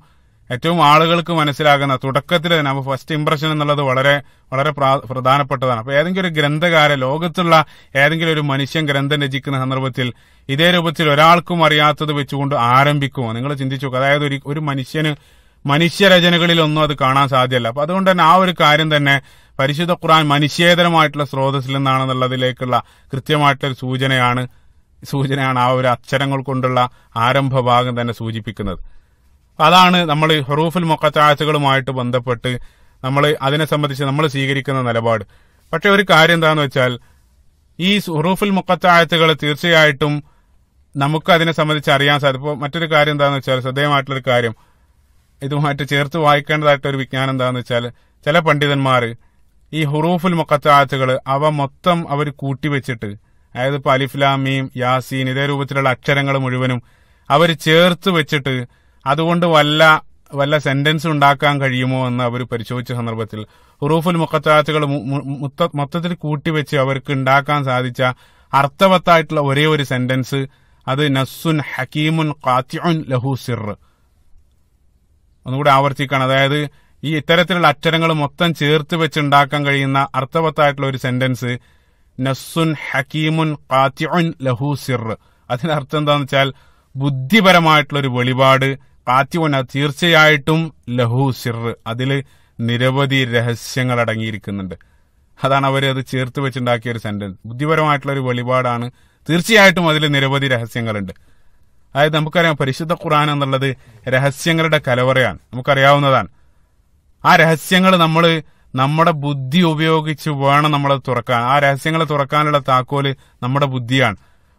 ഏറ്റവും ആളുകൾക്ക് മനസ്സിലാകുന്ന തുടക്കത്തിൽ തന്നെ അപ്പൊ ഫസ്റ്റ് ഇംപ്രഷൻ എന്നുള്ളത് വളരെ വളരെ പ്രധാനപ്പെട്ടതാണ് അപ്പോൾ ഏതെങ്കിലും ഒരു ഗ്രന്ഥകാര ലോകത്തുള്ള ഏതെങ്കിലും ഒരു മനുഷ്യൻ ഗ്രന്ഥം രചിക്കുന്ന സന്ദർഭത്തിൽ ഇതേ രൂപത്തിൽ ഒരാൾക്കും അറിയാത്തത് വെച്ചുകൊണ്ട് ആരംഭിക്കുമോ നിങ്ങൾ ചിന്തിച്ചു അതായത് ഒരു ഒരു മനുഷ്യന് മനുഷ്യരചനകളിലൊന്നും അത് കാണാൻ സാധ്യമല്ല അപ്പൊ അതുകൊണ്ട് തന്നെ ആ ഒരു കാര്യം തന്നെ പരിശുദ്ധ ഖുറാൻ മനുഷ്യേതരമായിട്ടുള്ള സ്രോതസ്സിൽ നിന്നാണെന്നുള്ളതിലേക്കുള്ള കൃത്യമായിട്ടൊരു ഒരു സൂചനയാണ് സൂചനയാണ് ആ ഒരു അക്ഷരങ്ങൾ കൊണ്ടുള്ള ആരംഭഭാഗം തന്നെ സൂചിപ്പിക്കുന്നത് അതാണ് നമ്മൾ ഹറൂഫുൽ മുഖത്താഴ്ചകളുമായിട്ട് ബന്ധപ്പെട്ട് നമ്മൾ അതിനെ സംബന്ധിച്ച് നമ്മൾ സ്വീകരിക്കുന്ന നിലപാട് പക്ഷെ ഒരു കാര്യം എന്താണെന്ന് വെച്ചാൽ ഈ ഹറൂഫുൽ മുഖത്താഴ്ചകൾ തീർച്ചയായിട്ടും നമുക്ക് അതിനെ സംബന്ധിച്ച് അറിയാൻ സാധിക്കും മറ്റൊരു കാര്യം എന്താണെന്ന് വെച്ചാൽ ശ്രദ്ധേയമായിട്ടുള്ളൊരു കാര്യം ഇതുമായിട്ട് ചേർത്ത് വായിക്കേണ്ടതായിട്ട് ഒരു വിജ്ഞാനം എന്താണെന്ന് വെച്ചാൽ ചില പണ്ഡിതന്മാർ ഈ ഹുറൂഫുൽ മുഖത്താഴ്ചകൾ അവ മൊത്തം അവർ കൂട്ടിവെച്ചിട്ട് അതായത് ഇപ്പൊ അലിഫ്ലാമീം യാസീൻ ഇതേ രൂപത്തിലുള്ള അക്ഷരങ്ങൾ മുഴുവനും അവർ ചേർത്ത് വെച്ചിട്ട് അതുകൊണ്ട് വല്ല വല്ല സെന്റൻസ് ഉണ്ടാക്കാൻ കഴിയുമോ എന്ന് അവർ പരിശോധിച്ച സന്ദർഭത്തിൽ ഹുറൂഫുൽ മുഖത്താത്തുകൾ മൊത്തത്തിൽ കൂട്ടിവെച്ച് അവർക്ക് ഉണ്ടാക്കാൻ സാധിച്ച അർത്ഥവത്തായിട്ടുള്ള ഒരേ ഒരു സെന്റൻസ് അത് നസ്സുൻ ഹക്കീമുൻ കാത്യുൻ ലഹു സിർ ഒന്നുകൂടി ആവർത്തിക്കാണ് അതായത് ഈ ഇത്തരത്തിലുള്ള അക്ഷരങ്ങൾ മൊത്തം ചേർത്ത് വെച്ചുണ്ടാക്കാൻ കഴിയുന്ന അർത്ഥവത്തായിട്ടുള്ള ഒരു സെന്റൻസ് നസ്സുൻ ഹക്കീമുൻ കാത്തിഉൻ ലഹു സിർ അതിനർത്ഥം എന്താണെന്ന് വെച്ചാൽ ബുദ്ധിപരമായിട്ടുള്ള ഒരു വെളിപാട് കാത്തിവൻ തീർച്ചയായിട്ടും ലഹു സിർ അതിൽ നിരവധി രഹസ്യങ്ങൾ അടങ്ങിയിരിക്കുന്നുണ്ട് അതാണ് അവർ അത് ചേർത്ത് വെച്ചുണ്ടാക്കിയ ഒരു സെന്റൻസ് ബുദ്ധിപരമായിട്ടുള്ള ഒരു വെളിപാടാണ് തീർച്ചയായിട്ടും അതിൽ നിരവധി രഹസ്യങ്ങളുണ്ട് അതായത് നമുക്കറിയാം പരിശുദ്ധ ഖുർആൻ എന്നുള്ളത് രഹസ്യങ്ങളുടെ കലവറയാണ് നമുക്കറിയാവുന്നതാണ് ആ രഹസ്യങ്ങൾ നമ്മൾ നമ്മുടെ ബുദ്ധി ഉപയോഗിച്ച് വേണം നമ്മളത് തുറക്കാൻ ആ രഹസ്യങ്ങളെ തുറക്കാനുള്ള താക്കോല് നമ്മുടെ ബുദ്ധിയാണ്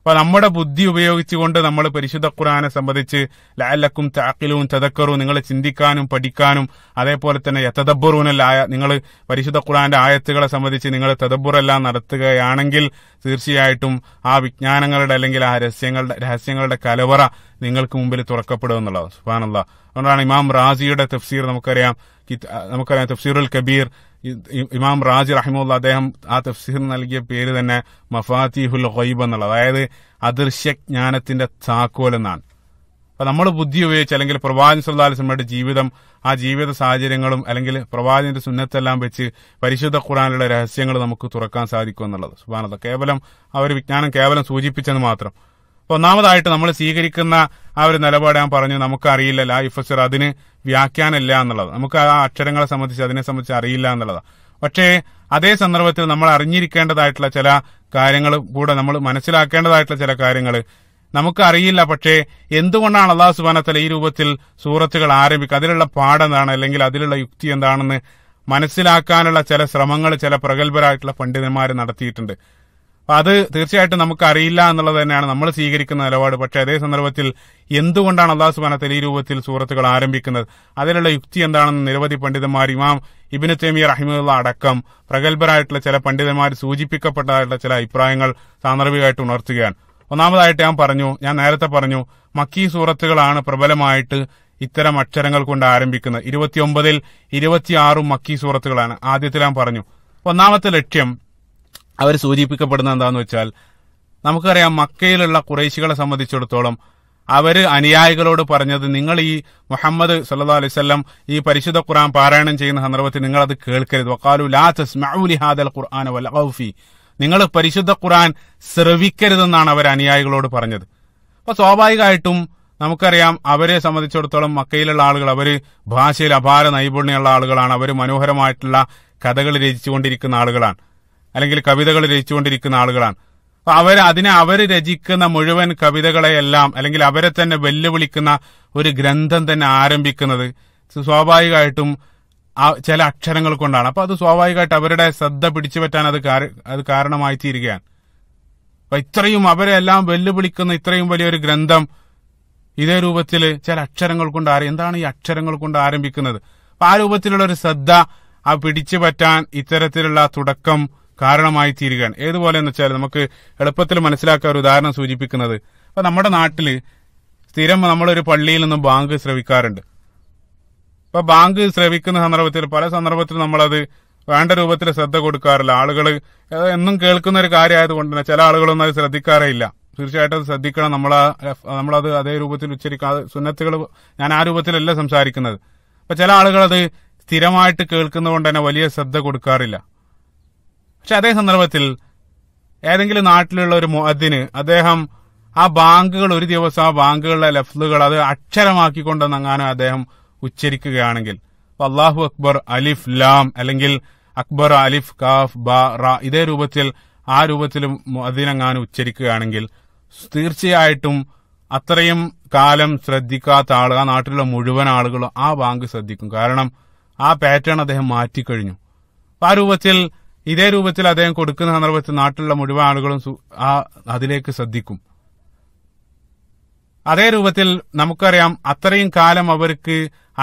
അപ്പൊ നമ്മുടെ ബുദ്ധി ഉപയോഗിച്ചുകൊണ്ട് നമ്മൾ പരിശുദ്ധ ഖുറാനെ സംബന്ധിച്ച് ലാലക്കും താക്കിലും ചതക്കറും നിങ്ങൾ ചിന്തിക്കാനും പഠിക്കാനും അതേപോലെ തന്നെ യഥദബറൂനല്ലായ നിങ്ങൾ പരിശുദ്ധ ഖുറാന്റെ ആയത്തുകളെ സംബന്ധിച്ച് നിങ്ങൾ തദബുറെല്ലാം നടത്തുകയാണെങ്കിൽ തീർച്ചയായിട്ടും ആ വിജ്ഞാനങ്ങളുടെ അല്ലെങ്കിൽ ആ രഹസ്യങ്ങളുടെ രഹസ്യങ്ങളുടെ കലവറ നിങ്ങൾക്ക് മുമ്പിൽ തുറക്കപ്പെടുമെന്നുള്ളത് സുബാനല്ല അതുകൊണ്ടാണ് ഇമാം റാസിയുടെ തഫ്സീർ നമുക്കറിയാം നമുക്കറിയാം തഫ്സീറുൽ കബീർ ഇമാം റാജി റഹിമുള്ള അദ്ദേഹം ആ തഫ്സീർ നൽകിയ പേര് തന്നെ മഫാത്തിഹുൽ ഖൈബ് എന്നുള്ളത് അതായത് അദൃശ്യജ്ഞാനത്തിന്റെ താക്കോൽ എന്നാണ് അപ്പൊ നമ്മൾ ബുദ്ധി ഉപയോഗിച്ച് അല്ലെങ്കിൽ പ്രവാചൻ സുല്ലാസ്മയുടെ ജീവിതം ആ ജീവിത സാഹചര്യങ്ങളും അല്ലെങ്കിൽ പ്രവാചന്റെ സുന്നത്തെല്ലാം വെച്ച് പരിശുദ്ധ ഖുറാനുള്ള രഹസ്യങ്ങൾ നമുക്ക് തുറക്കാൻ സാധിക്കും എന്നുള്ളത് സുബാനത കേവലം ആ ഒരു വിജ്ഞാനം കേവലം സൂചിപ്പിച്ചെന്ന് മാത്രം ഒന്നാമതായിട്ട് നമ്മൾ സ്വീകരിക്കുന്ന ആ ഒരു നിലപാട് ഞാൻ പറഞ്ഞു നമുക്കറിയില്ല ലാ ഇഫസർ അതിന് വ്യാഖ്യാനമില്ല എന്നുള്ളത് നമുക്ക് ആ അക്ഷരങ്ങളെ സംബന്ധിച്ച് അതിനെ സംബന്ധിച്ച് അറിയില്ല എന്നുള്ളത് പക്ഷേ അതേ സന്ദർഭത്തിൽ നമ്മൾ അറിഞ്ഞിരിക്കേണ്ടതായിട്ടുള്ള ചില കാര്യങ്ങൾ കൂടെ നമ്മൾ മനസ്സിലാക്കേണ്ടതായിട്ടുള്ള ചില കാര്യങ്ങൾ നമുക്ക് അറിയില്ല പക്ഷേ എന്തുകൊണ്ടാണ് അള്ളാഹു സുബാനത്തല ഈ രൂപത്തിൽ സൂറത്തുകൾ ആരംഭിക്കുക അതിലുള്ള പാഠം എന്താണ് അല്ലെങ്കിൽ അതിലുള്ള യുക്തി എന്താണെന്ന് മനസ്സിലാക്കാനുള്ള ചില ശ്രമങ്ങൾ ചില പ്രഗത്ഭരായിട്ടുള്ള പണ്ഡിതന്മാർ നടത്തിയിട്ടുണ്ട് അപ്പൊ അത് തീർച്ചയായിട്ടും നമുക്ക് അറിയില്ല എന്നുള്ളത് തന്നെയാണ് നമ്മൾ സ്വീകരിക്കുന്ന നിലപാട് പക്ഷേ അതേ സന്ദർഭത്തിൽ എന്തുകൊണ്ടാണ് അള്ളാഹു സുബാനത്തൽ ഈ രൂപത്തിൽ സൂറത്തുകൾ ആരംഭിക്കുന്നത് അതിനുള്ള യുക്തി എന്താണെന്ന് നിരവധി പണ്ഡിതന്മാർ ഇമാം ഇബിന് തേമിയ റഹിമുള്ള അടക്കം പ്രഗത്ഭരായിട്ടുള്ള ചില പണ്ഡിതന്മാർ സൂചിപ്പിക്കപ്പെട്ടതായിട്ടുള്ള ചില അഭിപ്രായങ്ങൾ സാന്ദർഭികമായിട്ട് ഉണർത്തുകയാണ് ഒന്നാമതായിട്ട് ഞാൻ പറഞ്ഞു ഞാൻ നേരത്തെ പറഞ്ഞു മക്കി സൂറത്തുകളാണ് പ്രബലമായിട്ട് ഇത്തരം അക്ഷരങ്ങൾ കൊണ്ട് ആരംഭിക്കുന്നത് ഇരുപത്തിയൊമ്പതിൽ ഇരുപത്തിയാറും മക്കി സൂറത്തുകളാണ് ആദ്യത്തിൽ ഞാൻ പറഞ്ഞു ഒന്നാമത്തെ ലക്ഷ്യം അവർ സൂചിപ്പിക്കപ്പെടുന്നത് എന്താണെന്ന് വെച്ചാൽ നമുക്കറിയാം മക്കയിലുള്ള കുറേശികളെ സംബന്ധിച്ചിടത്തോളം അവര് അനുയായികളോട് പറഞ്ഞത് നിങ്ങൾ ഈ മുഹമ്മദ് സല്ലാ അലൈവല്ലം ഈ പരിശുദ്ധ ഖുർആൻ പാരായണം ചെയ്യുന്ന സന്ദർഭത്തിൽ നിങ്ങൾ അത് കേൾക്കരുത് വക്കാലു ലാ തസ്മഉലി ഖുർആൻ വലഫി നിങ്ങൾ പരിശുദ്ധ ഖുർആൻ ശ്രവിക്കരുതെന്നാണ് അവർ അനുയായികളോട് പറഞ്ഞത് അപ്പോൾ സ്വാഭാവികമായിട്ടും നമുക്കറിയാം അവരെ സംബന്ധിച്ചിടത്തോളം മക്കയിലുള്ള ആളുകൾ അവർ ഭാഷയിൽ അപാര നൈപുണ്യമുള്ള ആളുകളാണ് അവർ മനോഹരമായിട്ടുള്ള കഥകൾ രചിച്ചുകൊണ്ടിരിക്കുന്ന ആളുകളാണ് അല്ലെങ്കിൽ കവിതകൾ രചിച്ചുകൊണ്ടിരിക്കുന്ന ആളുകളാണ് അവർ അതിനെ അവർ രചിക്കുന്ന മുഴുവൻ കവിതകളെയെല്ലാം അല്ലെങ്കിൽ അവരെ തന്നെ വെല്ലുവിളിക്കുന്ന ഒരു ഗ്രന്ഥം തന്നെ ആരംഭിക്കുന്നത് സ്വാഭാവികമായിട്ടും ചില അക്ഷരങ്ങൾ കൊണ്ടാണ് അപ്പൊ അത് സ്വാഭാവികമായിട്ട് അവരുടെ ശ്രദ്ധ പിടിച്ചു പറ്റാൻ അത് അത് കാരണമായി തീരുകയാണ് അപ്പൊ ഇത്രയും അവരെ എല്ലാം വെല്ലുവിളിക്കുന്ന ഇത്രയും വലിയൊരു ഗ്രന്ഥം ഇതേ രൂപത്തിൽ ചില അക്ഷരങ്ങൾ കൊണ്ട് ആരും എന്താണ് ഈ അക്ഷരങ്ങൾ കൊണ്ട് ആരംഭിക്കുന്നത് അപ്പൊ ആ രൂപത്തിലുള്ള ഒരു ശ്രദ്ധ ആ പിടിച്ചു പറ്റാൻ ഇത്തരത്തിലുള്ള തുടക്കം കാരണമായി തീരുകയാണ് ഏതുപോലെ എന്ന് വെച്ചാൽ നമുക്ക് എളുപ്പത്തിൽ മനസ്സിലാക്കാൻ ഒരു ഉദാഹരണം സൂചിപ്പിക്കുന്നത് അപ്പൊ നമ്മുടെ നാട്ടിൽ സ്ഥിരം നമ്മളൊരു പള്ളിയിൽ നിന്നും ബാങ്ക് ശ്രവിക്കാറുണ്ട് അപ്പൊ ബാങ്ക് ശ്രവിക്കുന്ന സന്ദർഭത്തിൽ പല സന്ദർഭത്തിലും നമ്മളത് വേണ്ട രൂപത്തിൽ ശ്രദ്ധ കൊടുക്കാറില്ല ആളുകൾ എന്നും കേൾക്കുന്ന ഒരു കാര്യമായതുകൊണ്ട് തന്നെ ചില ആളുകളൊന്നും അത് ശ്രദ്ധിക്കാറേ ഇല്ല തീർച്ചയായിട്ടും അത് ശ്രദ്ധിക്കണം നമ്മൾ നമ്മളത് അതേ രൂപത്തിൽ ഉച്ചരിക്കാതെ സുന്നത്തുകൾ ഞാൻ ആ രൂപത്തിലല്ല സംസാരിക്കുന്നത് അപ്പൊ ചില ആളുകൾ അത് സ്ഥിരമായിട്ട് കേൾക്കുന്നതുകൊണ്ട് തന്നെ വലിയ ശ്രദ്ധ കൊടുക്കാറില്ല പക്ഷെ അതേ സന്ദർഭത്തിൽ ഏതെങ്കിലും നാട്ടിലുള്ള ഒരു അതിന് അദ്ദേഹം ആ ബാങ്കുകൾ ഒരു ദിവസം ആ ബാങ്കുകളുടെ ലഫ്ലുകൾ അത് അക്ഷരമാക്കിക്കൊണ്ടെന്നങ്ങാനും അദ്ദേഹം ഉച്ചരിക്കുകയാണെങ്കിൽ അള്ളാഹു അക്ബർ അലിഫ് ലാം അല്ലെങ്കിൽ അക്ബർ അലിഫ് കാഫ് ബ റ ഇതേ രൂപത്തിൽ ആ രൂപത്തിൽ അതിനങ്ങാനും ഉച്ചരിക്കുകയാണെങ്കിൽ തീർച്ചയായിട്ടും അത്രയും കാലം ശ്രദ്ധിക്കാത്ത ആൾ ആ നാട്ടിലുള്ള മുഴുവൻ ആളുകളും ആ ബാങ്ക് ശ്രദ്ധിക്കും കാരണം ആ പാറ്റേൺ അദ്ദേഹം മാറ്റിക്കഴിഞ്ഞു ആ രൂപത്തിൽ ഇതേ രൂപത്തിൽ അദ്ദേഹം കൊടുക്കുന്ന സന്ദർഭത്തിൽ നാട്ടിലുള്ള മുഴുവൻ ആളുകളും ആ അതിലേക്ക് ശ്രദ്ധിക്കും അതേ രൂപത്തിൽ നമുക്കറിയാം അത്രയും കാലം അവർക്ക്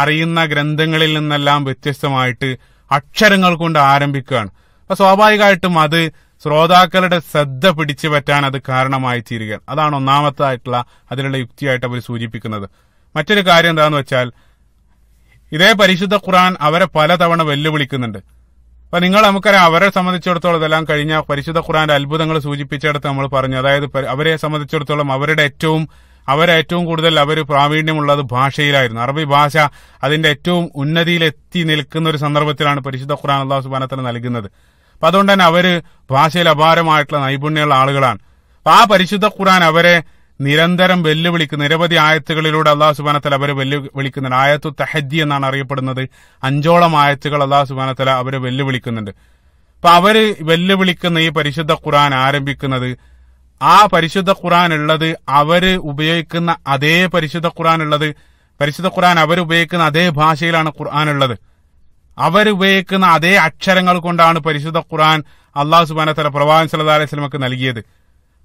അറിയുന്ന ഗ്രന്ഥങ്ങളിൽ നിന്നെല്ലാം വ്യത്യസ്തമായിട്ട് അക്ഷരങ്ങൾ കൊണ്ട് ആരംഭിക്കുകയാണ് അപ്പൊ സ്വാഭാവികമായിട്ടും അത് ശ്രോതാക്കളുടെ ശ്രദ്ധ പിടിച്ചു പറ്റാൻ അത് കാരണമായി തീരുക അതാണ് ഒന്നാമത്തായിട്ടുള്ള അതിലുള്ള യുക്തിയായിട്ട് അവർ സൂചിപ്പിക്കുന്നത് മറ്റൊരു കാര്യം എന്താണെന്ന് വെച്ചാൽ ഇതേ പരിശുദ്ധ ഖുറാൻ അവരെ പലതവണ വെല്ലുവിളിക്കുന്നുണ്ട് അപ്പൊ നിങ്ങൾ നമുക്കറിയാം അവരെ സംബന്ധിച്ചിടത്തോളം ഇതെല്ലാം കഴിഞ്ഞ പരിശുദ്ധ ഖുറാന്റെ അത്ഭുതങ്ങൾ സൂചിപ്പിച്ചെടുത്ത് നമ്മൾ പറഞ്ഞു അതായത് അവരെ സംബന്ധിച്ചിടത്തോളം അവരുടെ ഏറ്റവും അവരെ ഏറ്റവും കൂടുതൽ അവർ പ്രാവീണ്യമുള്ളത് ഭാഷയിലായിരുന്നു അറബി ഭാഷ അതിന്റെ ഏറ്റവും ഉന്നതിയിലെത്തി നിൽക്കുന്ന ഒരു സന്ദർഭത്തിലാണ് പരിശുദ്ധ ഖുറാൻ അള്ളാഹു സുബാനത്തിന് നൽകുന്നത് അപ്പൊ അതുകൊണ്ട് തന്നെ അവര് ഭാഷയിൽ അപാരമായിട്ടുള്ള നൈപുണ്യമുള്ള ആളുകളാണ് അപ്പൊ ആ പരിശുദ്ധ ഖുറാൻ അവരെ നിരന്തരം വെല്ലുവിളിക്കുന്ന നിരവധി ആയത്തുകളിലൂടെ അള്ളാഹു സുബാനത്തല അവരെ വെല്ലുവിളിക്കുന്നുണ്ട് ആയത്തു തഹദ്ദി എന്നാണ് അറിയപ്പെടുന്നത് അഞ്ചോളം ആയത്തുകൾ അള്ളാഹു സുബാനത്തല അവരെ വെല്ലുവിളിക്കുന്നുണ്ട് അപ്പൊ അവര് വെല്ലുവിളിക്കുന്ന ഈ പരിശുദ്ധ ഖുർആൻ ആരംഭിക്കുന്നത് ആ പരിശുദ്ധ ഖുർആൻ ഉള്ളത് അവര് ഉപയോഗിക്കുന്ന അതേ പരിശുദ്ധ ഖുർആൻ ഉള്ളത് പരിശുദ്ധ ഖുർആൻ അവരുപയോഗിക്കുന്ന അതേ ഭാഷയിലാണ് ഖുർആൻ ഉള്ളത് അവരുപയോഗിക്കുന്ന അതേ അക്ഷരങ്ങൾ കൊണ്ടാണ് പരിശുദ്ധ ഖുർആൻ അള്ളാഹു സുബാനത്തല പ്രവാഹൻ സല്ലാ അലൈഹി സ്വലമക്ക് നൽകിയത്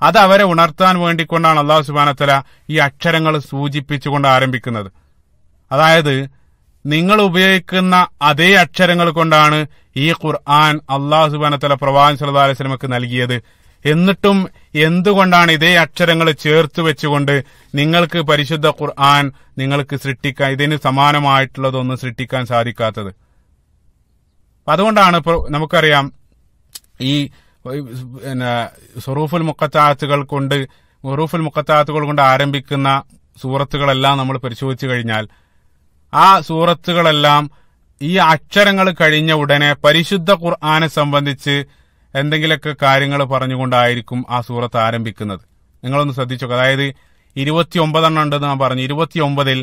അത് അവരെ ഉണർത്താൻ വേണ്ടിക്കൊണ്ടാണ് അള്ളാഹു സുബാനത്തല ഈ അക്ഷരങ്ങൾ സൂചിപ്പിച്ചുകൊണ്ട് ആരംഭിക്കുന്നത് അതായത് നിങ്ങൾ ഉപയോഗിക്കുന്ന അതേ അക്ഷരങ്ങൾ കൊണ്ടാണ് ഈ ഖുർആൻ അള്ളാഹു സുബാനത്തല പ്രവാൻ സല്ലാ അലൈസ്മക്ക് നൽകിയത് എന്നിട്ടും എന്തുകൊണ്ടാണ് ഇതേ അക്ഷരങ്ങൾ ചേർത്ത് വെച്ചുകൊണ്ട് നിങ്ങൾക്ക് പരിശുദ്ധ ഖുർആൻ നിങ്ങൾക്ക് സൃഷ്ടിക്കാൻ ഇതിന് സമാനമായിട്ടുള്ളതൊന്നും സൃഷ്ടിക്കാൻ സാധിക്കാത്തത് അതുകൊണ്ടാണ് നമുക്കറിയാം ഈ പിന്നെ സുറൂഫുൽ മുക്കത്താത്തുകൾ കൊണ്ട് ഉറൂഫുൽ മുക്കത്താത്തുകൾ കൊണ്ട് ആരംഭിക്കുന്ന സൂറത്തുകളെല്ലാം നമ്മൾ പരിശോധിച്ചു കഴിഞ്ഞാൽ ആ സൂറത്തുകളെല്ലാം ഈ അക്ഷരങ്ങൾ കഴിഞ്ഞ ഉടനെ പരിശുദ്ധ ഖുർആാനെ സംബന്ധിച്ച് എന്തെങ്കിലുമൊക്കെ കാര്യങ്ങൾ പറഞ്ഞുകൊണ്ടായിരിക്കും ആ സൂറത്ത് ആരംഭിക്കുന്നത് നിങ്ങളൊന്ന് ശ്രദ്ധിച്ചു അതായത് ഇരുപത്തി ഒമ്പതെണ്ണം ഉണ്ടെന്ന് ഞാൻ പറഞ്ഞു ഇരുപത്തിയൊമ്പതിൽ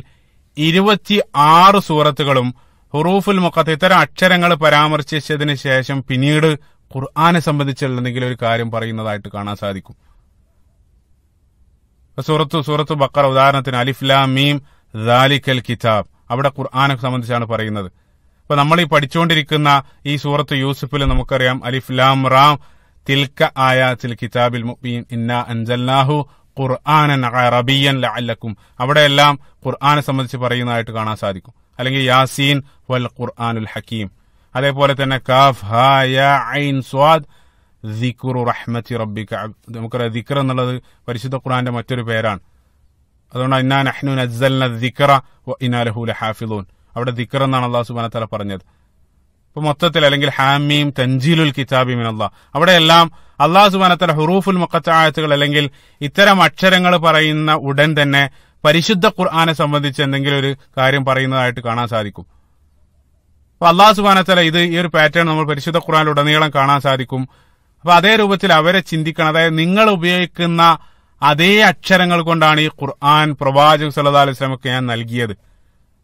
ഇരുപത്തി ആറ് സൂറത്തുകളും ഹുറൂഫുൽ മുഖത്ത് ഇത്തരം അക്ഷരങ്ങൾ പരാമർശിച്ചതിന് ശേഷം പിന്നീട് ഖുർആാനെ സംബന്ധിച്ചുള്ള എന്തെങ്കിലും ഒരു കാര്യം പറയുന്നതായിട്ട് കാണാൻ സാധിക്കും സൂറത്ത് സൂറത്ത് ബക്കർ ഉദാഹരണത്തിന് അലിഫ്ലാം മീം ദാലിക്കൽ കിതാബ് അവിടെ ഖുർആാനെ സംബന്ധിച്ചാണ് പറയുന്നത് അപ്പൊ നമ്മൾ ഈ പഠിച്ചുകൊണ്ടിരിക്കുന്ന ഈ സൂറത്ത് യൂസുഫിൽ നമുക്കറിയാം അലിഫ്ലാം റാം തിൽക്ക ആയാത്തിൽ കിതാബിൽ മുബീൻ ഇന്ന അൻജല്ലാഹു ഖുർആാനൻ അറബിയൻ ലഅല്ലക്കും എല്ലാം ഖുർആാനെ സംബന്ധിച്ച് പറയുന്നതായിട്ട് കാണാൻ സാധിക്കും അല്ലെങ്കിൽ യാസീൻ വൽ ഖുർആാനുൽ ഹക്കീം അതേപോലെ തന്നെ കാഫ് ഹാ യാ സ്വാദ് ദിക്കുറു റഹ്മത്തി റബ്ബിക്ക നമുക്കറിയാം ദിക്കർ എന്നുള്ളത് പരിശുദ്ധ ഖുറാന്റെ മറ്റൊരു പേരാണ് അതുകൊണ്ട് ഇന്നാ നഹ്നു നസ്സൽന ദിക്കറ ഇനാലഹുല ഹാഫിദൂൻ അവിടെ ദിക്കർ എന്നാണ് അള്ളാഹു സുബാന തല പറഞ്ഞത് ഇപ്പൊ മൊത്തത്തിൽ അല്ലെങ്കിൽ ഹാമീം തൻജീലുൽ കിതാബി അവിടെ അവിടെയെല്ലാം അള്ളാഹു സുബാനത്തല ഹുറൂഫുൽ മുക്കത്തായത്തുകൾ അല്ലെങ്കിൽ ഇത്തരം അക്ഷരങ്ങൾ പറയുന്ന ഉടൻ തന്നെ പരിശുദ്ധ ഖുർആാനെ സംബന്ധിച്ച് എന്തെങ്കിലും ഒരു കാര്യം പറയുന്നതായിട്ട് കാണാൻ സാധിക്കും അപ്പൊ അള്ളാഹു സുബാനത്തല ഇത് ഈ ഒരു പാറ്റേൺ നമ്മൾ പരിശുദ്ധ ഉടനീളം കാണാൻ സാധിക്കും അപ്പൊ അതേ രൂപത്തിൽ അവരെ ചിന്തിക്കണം അതായത് നിങ്ങൾ ഉപയോഗിക്കുന്ന അതേ അക്ഷരങ്ങൾ കൊണ്ടാണ് ഈ ഖുർആൻ പ്രവാചക സല്ലാ അലിസ്ലമൊക്കെ ഞാൻ നൽകിയത്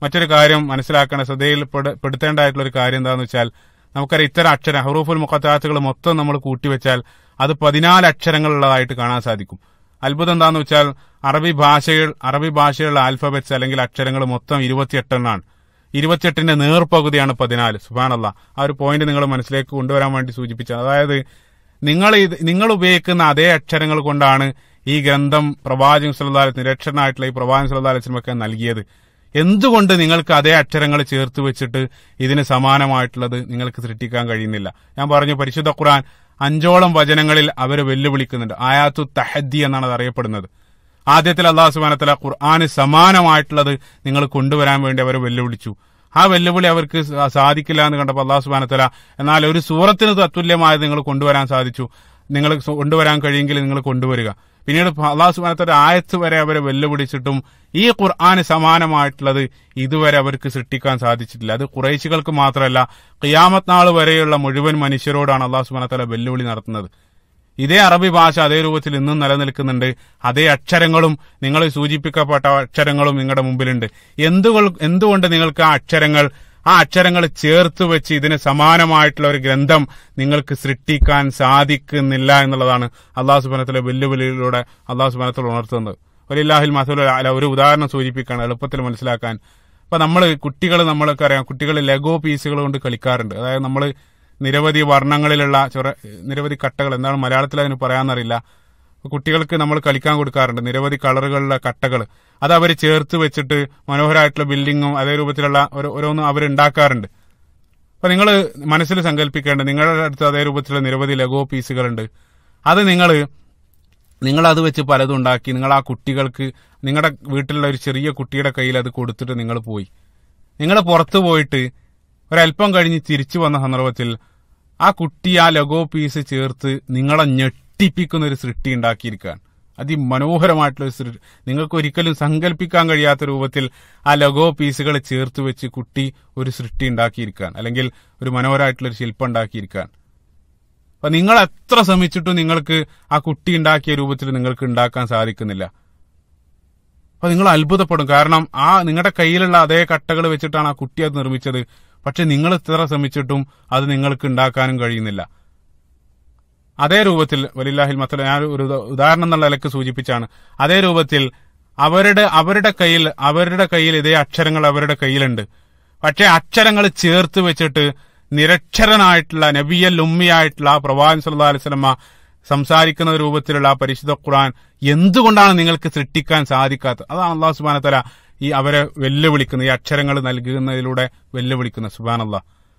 മറ്റൊരു കാര്യം മനസ്സിലാക്കേണ്ട ശ്രദ്ധയിൽപ്പെടുത്തേണ്ടതായിട്ടുള്ള ഒരു കാര്യം എന്താണെന്ന് വെച്ചാൽ നമുക്കറിയാം ഇത്തരം അക്ഷരം ഹറൂഫുൽ മുഖത്താത്തുകൾ മൊത്തം നമ്മൾ കൂട്ടിവെച്ചാൽ അത് പതിനാല് അക്ഷരങ്ങളുള്ളതായിട്ട് കാണാൻ സാധിക്കും അത്ഭുതം എന്താണെന്ന് വെച്ചാൽ അറബി ഭാഷയിൽ അറബി ഭാഷയിലുള്ള ആൽഫബറ്റ്സ് അല്ലെങ്കിൽ അക്ഷരങ്ങൾ മൊത്തം ഇരുപത്തിയെട്ടെണ്ണാണ് ഇരുപത്തെട്ടിന്റെ നേർപകുതിയാണ് പതിനാല് സുബാനല്ല ആ ഒരു പോയിന്റ് നിങ്ങൾ മനസ്സിലേക്ക് കൊണ്ടുവരാൻ വേണ്ടി സൂചിപ്പിച്ചത് അതായത് നിങ്ങൾ നിങ്ങൾ ഉപയോഗിക്കുന്ന അതേ അക്ഷരങ്ങൾ കൊണ്ടാണ് ഈ ഗ്രന്ഥം പ്രവാചകൻ സല്ലാ നിരക്ഷരനായിട്ടുള്ള ഈ പ്രവാചകൻ സല്ലാ അലിസ്ലമൊക്കെ നൽകിയത് എന്തുകൊണ്ട് നിങ്ങൾക്ക് അതേ അക്ഷരങ്ങൾ ചേർത്ത് വെച്ചിട്ട് ഇതിന് സമാനമായിട്ടുള്ളത് നിങ്ങൾക്ക് സൃഷ്ടിക്കാൻ കഴിയുന്നില്ല ഞാൻ പറഞ്ഞു പരിശുദ്ധ ഖുർആൻ അഞ്ചോളം വചനങ്ങളിൽ അവരെ വെല്ലുവിളിക്കുന്നുണ്ട് ആയാത്തു തഹദ്ദി എന്നാണ് അത് അറിയപ്പെടുന്നത് ആദ്യത്തിൽ അള്ളാഹു സുബാനത്തല ഖുർആന് സമാനമായിട്ടുള്ളത് നിങ്ങൾ കൊണ്ടുവരാൻ വേണ്ടി അവരെ വെല്ലുവിളിച്ചു ആ വെല്ലുവിളി അവർക്ക് സാധിക്കില്ല എന്ന് കണ്ടപ്പോൾ അള്ളാഹു സുബാനത്തല എന്നാൽ ഒരു സൂറത്തിന് തത്തുല്യമായത് നിങ്ങൾ കൊണ്ടുവരാൻ സാധിച്ചു നിങ്ങൾ കൊണ്ടുവരാൻ കഴിയുമെങ്കിൽ നിങ്ങൾ കൊണ്ടുവരിക പിന്നീട് അള്ളാഹു സുബാനത്തല ആയത്ത് വരെ അവരെ വെല്ലുവിളിച്ചിട്ടും ഈ ഖുർആന് സമാനമായിട്ടുള്ളത് ഇതുവരെ അവർക്ക് സൃഷ്ടിക്കാൻ സാധിച്ചിട്ടില്ല അത് കുറേശികൾക്ക് മാത്രമല്ല ഖിയാമത്ത് നാൾ വരെയുള്ള മുഴുവൻ മനുഷ്യരോടാണ് അള്ളാഹു സുബാനത്തല വെല്ലുവിളി നടത്തുന്നത് ഇതേ അറബി ഭാഷ അതേ രൂപത്തിൽ ഇന്നും നിലനിൽക്കുന്നുണ്ട് അതേ അക്ഷരങ്ങളും നിങ്ങൾ സൂചിപ്പിക്കപ്പെട്ട അക്ഷരങ്ങളും നിങ്ങളുടെ മുമ്പിലുണ്ട് എന്തുകൾ എന്തുകൊണ്ട് നിങ്ങൾക്ക് ആ അക്ഷരങ്ങൾ ആ അക്ഷരങ്ങൾ ചേർത്ത് വെച്ച് ഇതിന് സമാനമായിട്ടുള്ള ഒരു ഗ്രന്ഥം നിങ്ങൾക്ക് സൃഷ്ടിക്കാൻ സാധിക്കുന്നില്ല എന്നുള്ളതാണ് അള്ളാഹു സുബനത്തിലെ വെല്ലുവിളികളിലൂടെ അള്ളാഹു സുബനത്തിൽ ഉണർത്തുന്നത് വലില്ലാഹിൽ മസൂല അല്ല ഒരു ഉദാഹരണം സൂചിപ്പിക്കുകയാണ് എളുപ്പത്തിൽ മനസ്സിലാക്കാൻ ഇപ്പൊ നമ്മൾ കുട്ടികൾ നമ്മളൊക്കെ അറിയാം കുട്ടികൾ ലഗോ പീസുകൾ കൊണ്ട് കളിക്കാറുണ്ട് അതായത് നമ്മൾ നിരവധി വർണ്ണങ്ങളിലുള്ള ചെറു നിരവധി കട്ടകൾ എന്താണ് മലയാളത്തിൽ അതിന് പറയാമെന്നറിയില്ല കുട്ടികൾക്ക് നമ്മൾ കളിക്കാൻ കൊടുക്കാറുണ്ട് നിരവധി കളറുകളിലുള്ള കട്ടകൾ അത് അവർ ചേർത്ത് വെച്ചിട്ട് മനോഹരമായിട്ടുള്ള ബിൽഡിങ്ങും അതേ രൂപത്തിലുള്ള ഓരോന്നും അവർ ഉണ്ടാക്കാറുണ്ട് അപ്പൊ നിങ്ങൾ മനസ്സിൽ സങ്കല്പിക്കേണ്ടത് നിങ്ങളുടെ അടുത്ത് അതേ രൂപത്തിലുള്ള നിരവധി ലഘോ പീസുകളുണ്ട് അത് നിങ്ങൾ നിങ്ങൾ അത് വെച്ച് പലതും ഉണ്ടാക്കി നിങ്ങൾ ആ കുട്ടികൾക്ക് നിങ്ങളുടെ വീട്ടിലുള്ള ഒരു ചെറിയ കുട്ടിയുടെ കയ്യിൽ അത് കൊടുത്തിട്ട് നിങ്ങൾ പോയി നിങ്ങൾ പുറത്തു പോയിട്ട് ഒരൽപ്പം കഴിഞ്ഞ് തിരിച്ചു വന്ന സന്ദർഭത്തിൽ ആ കുട്ടി ആ ലഗോ പീസ് ചേർത്ത് നിങ്ങളെ ഞെട്ടിപ്പിക്കുന്ന ഒരു സൃഷ്ടി ഉണ്ടാക്കിയിരിക്കുകയാണ് അതിമനോഹരമായിട്ടുള്ള ഒരു സൃഷ്ടി നിങ്ങൾക്ക് ഒരിക്കലും സങ്കല്പിക്കാൻ കഴിയാത്ത രൂപത്തിൽ ആ ലഗോ പീസുകൾ ചേർത്ത് വെച്ച് കുട്ടി ഒരു സൃഷ്ടി ഉണ്ടാക്കിയിരിക്കുകയാണ് അല്ലെങ്കിൽ ഒരു മനോഹരമായിട്ടുള്ള ഒരു ശില്പം ഉണ്ടാക്കിയിരിക്കുകയാണ് അപ്പൊ നിങ്ങൾ എത്ര ശ്രമിച്ചിട്ടും നിങ്ങൾക്ക് ആ കുട്ടി ഉണ്ടാക്കിയ രൂപത്തിൽ നിങ്ങൾക്ക് ഉണ്ടാക്കാൻ സാധിക്കുന്നില്ല അപ്പൊ നിങ്ങൾ അത്ഭുതപ്പെടും കാരണം ആ നിങ്ങളുടെ കയ്യിലുള്ള അതേ കട്ടകൾ വെച്ചിട്ടാണ് ആ കുട്ടി അത് നിർമ്മിച്ചത് പക്ഷെ നിങ്ങൾ ഇത്ര ശ്രമിച്ചിട്ടും അത് നിങ്ങൾക്ക് ഉണ്ടാക്കാനും കഴിയുന്നില്ല അതേ രൂപത്തിൽ വലില്ലാഹിൽ മത്തല ഞാൻ ഒരു ഉദാഹരണം എന്നുള്ള നിലക്ക് സൂചിപ്പിച്ചാണ് അതേ രൂപത്തിൽ അവരുടെ അവരുടെ കയ്യിൽ അവരുടെ കയ്യിൽ ഇതേ അക്ഷരങ്ങൾ അവരുടെ കയ്യിലുണ്ട് പക്ഷേ അക്ഷരങ്ങൾ ചേർത്ത് വെച്ചിട്ട് നിരക്ഷരനായിട്ടുള്ള നബിയൽ ഉമ്മിയായിട്ടുള്ള പ്രവാൻ സല്ലാ അലിസ്ലമ സംസാരിക്കുന്ന രൂപത്തിലുള്ള പരിശുദ്ധ ഖുർആൻ എന്തുകൊണ്ടാണ് നിങ്ങൾക്ക് സൃഷ്ടിക്കാൻ സാധിക്കാത്തത് അതാണ് അള്ളാഹു സുബാനത്തല ഈ അവരെ വെല്ലുവിളിക്കുന്ന ഈ അക്ഷരങ്ങൾ നൽകുന്നതിലൂടെ വെല്ലുവിളിക്കുന്ന സുബാനല്ല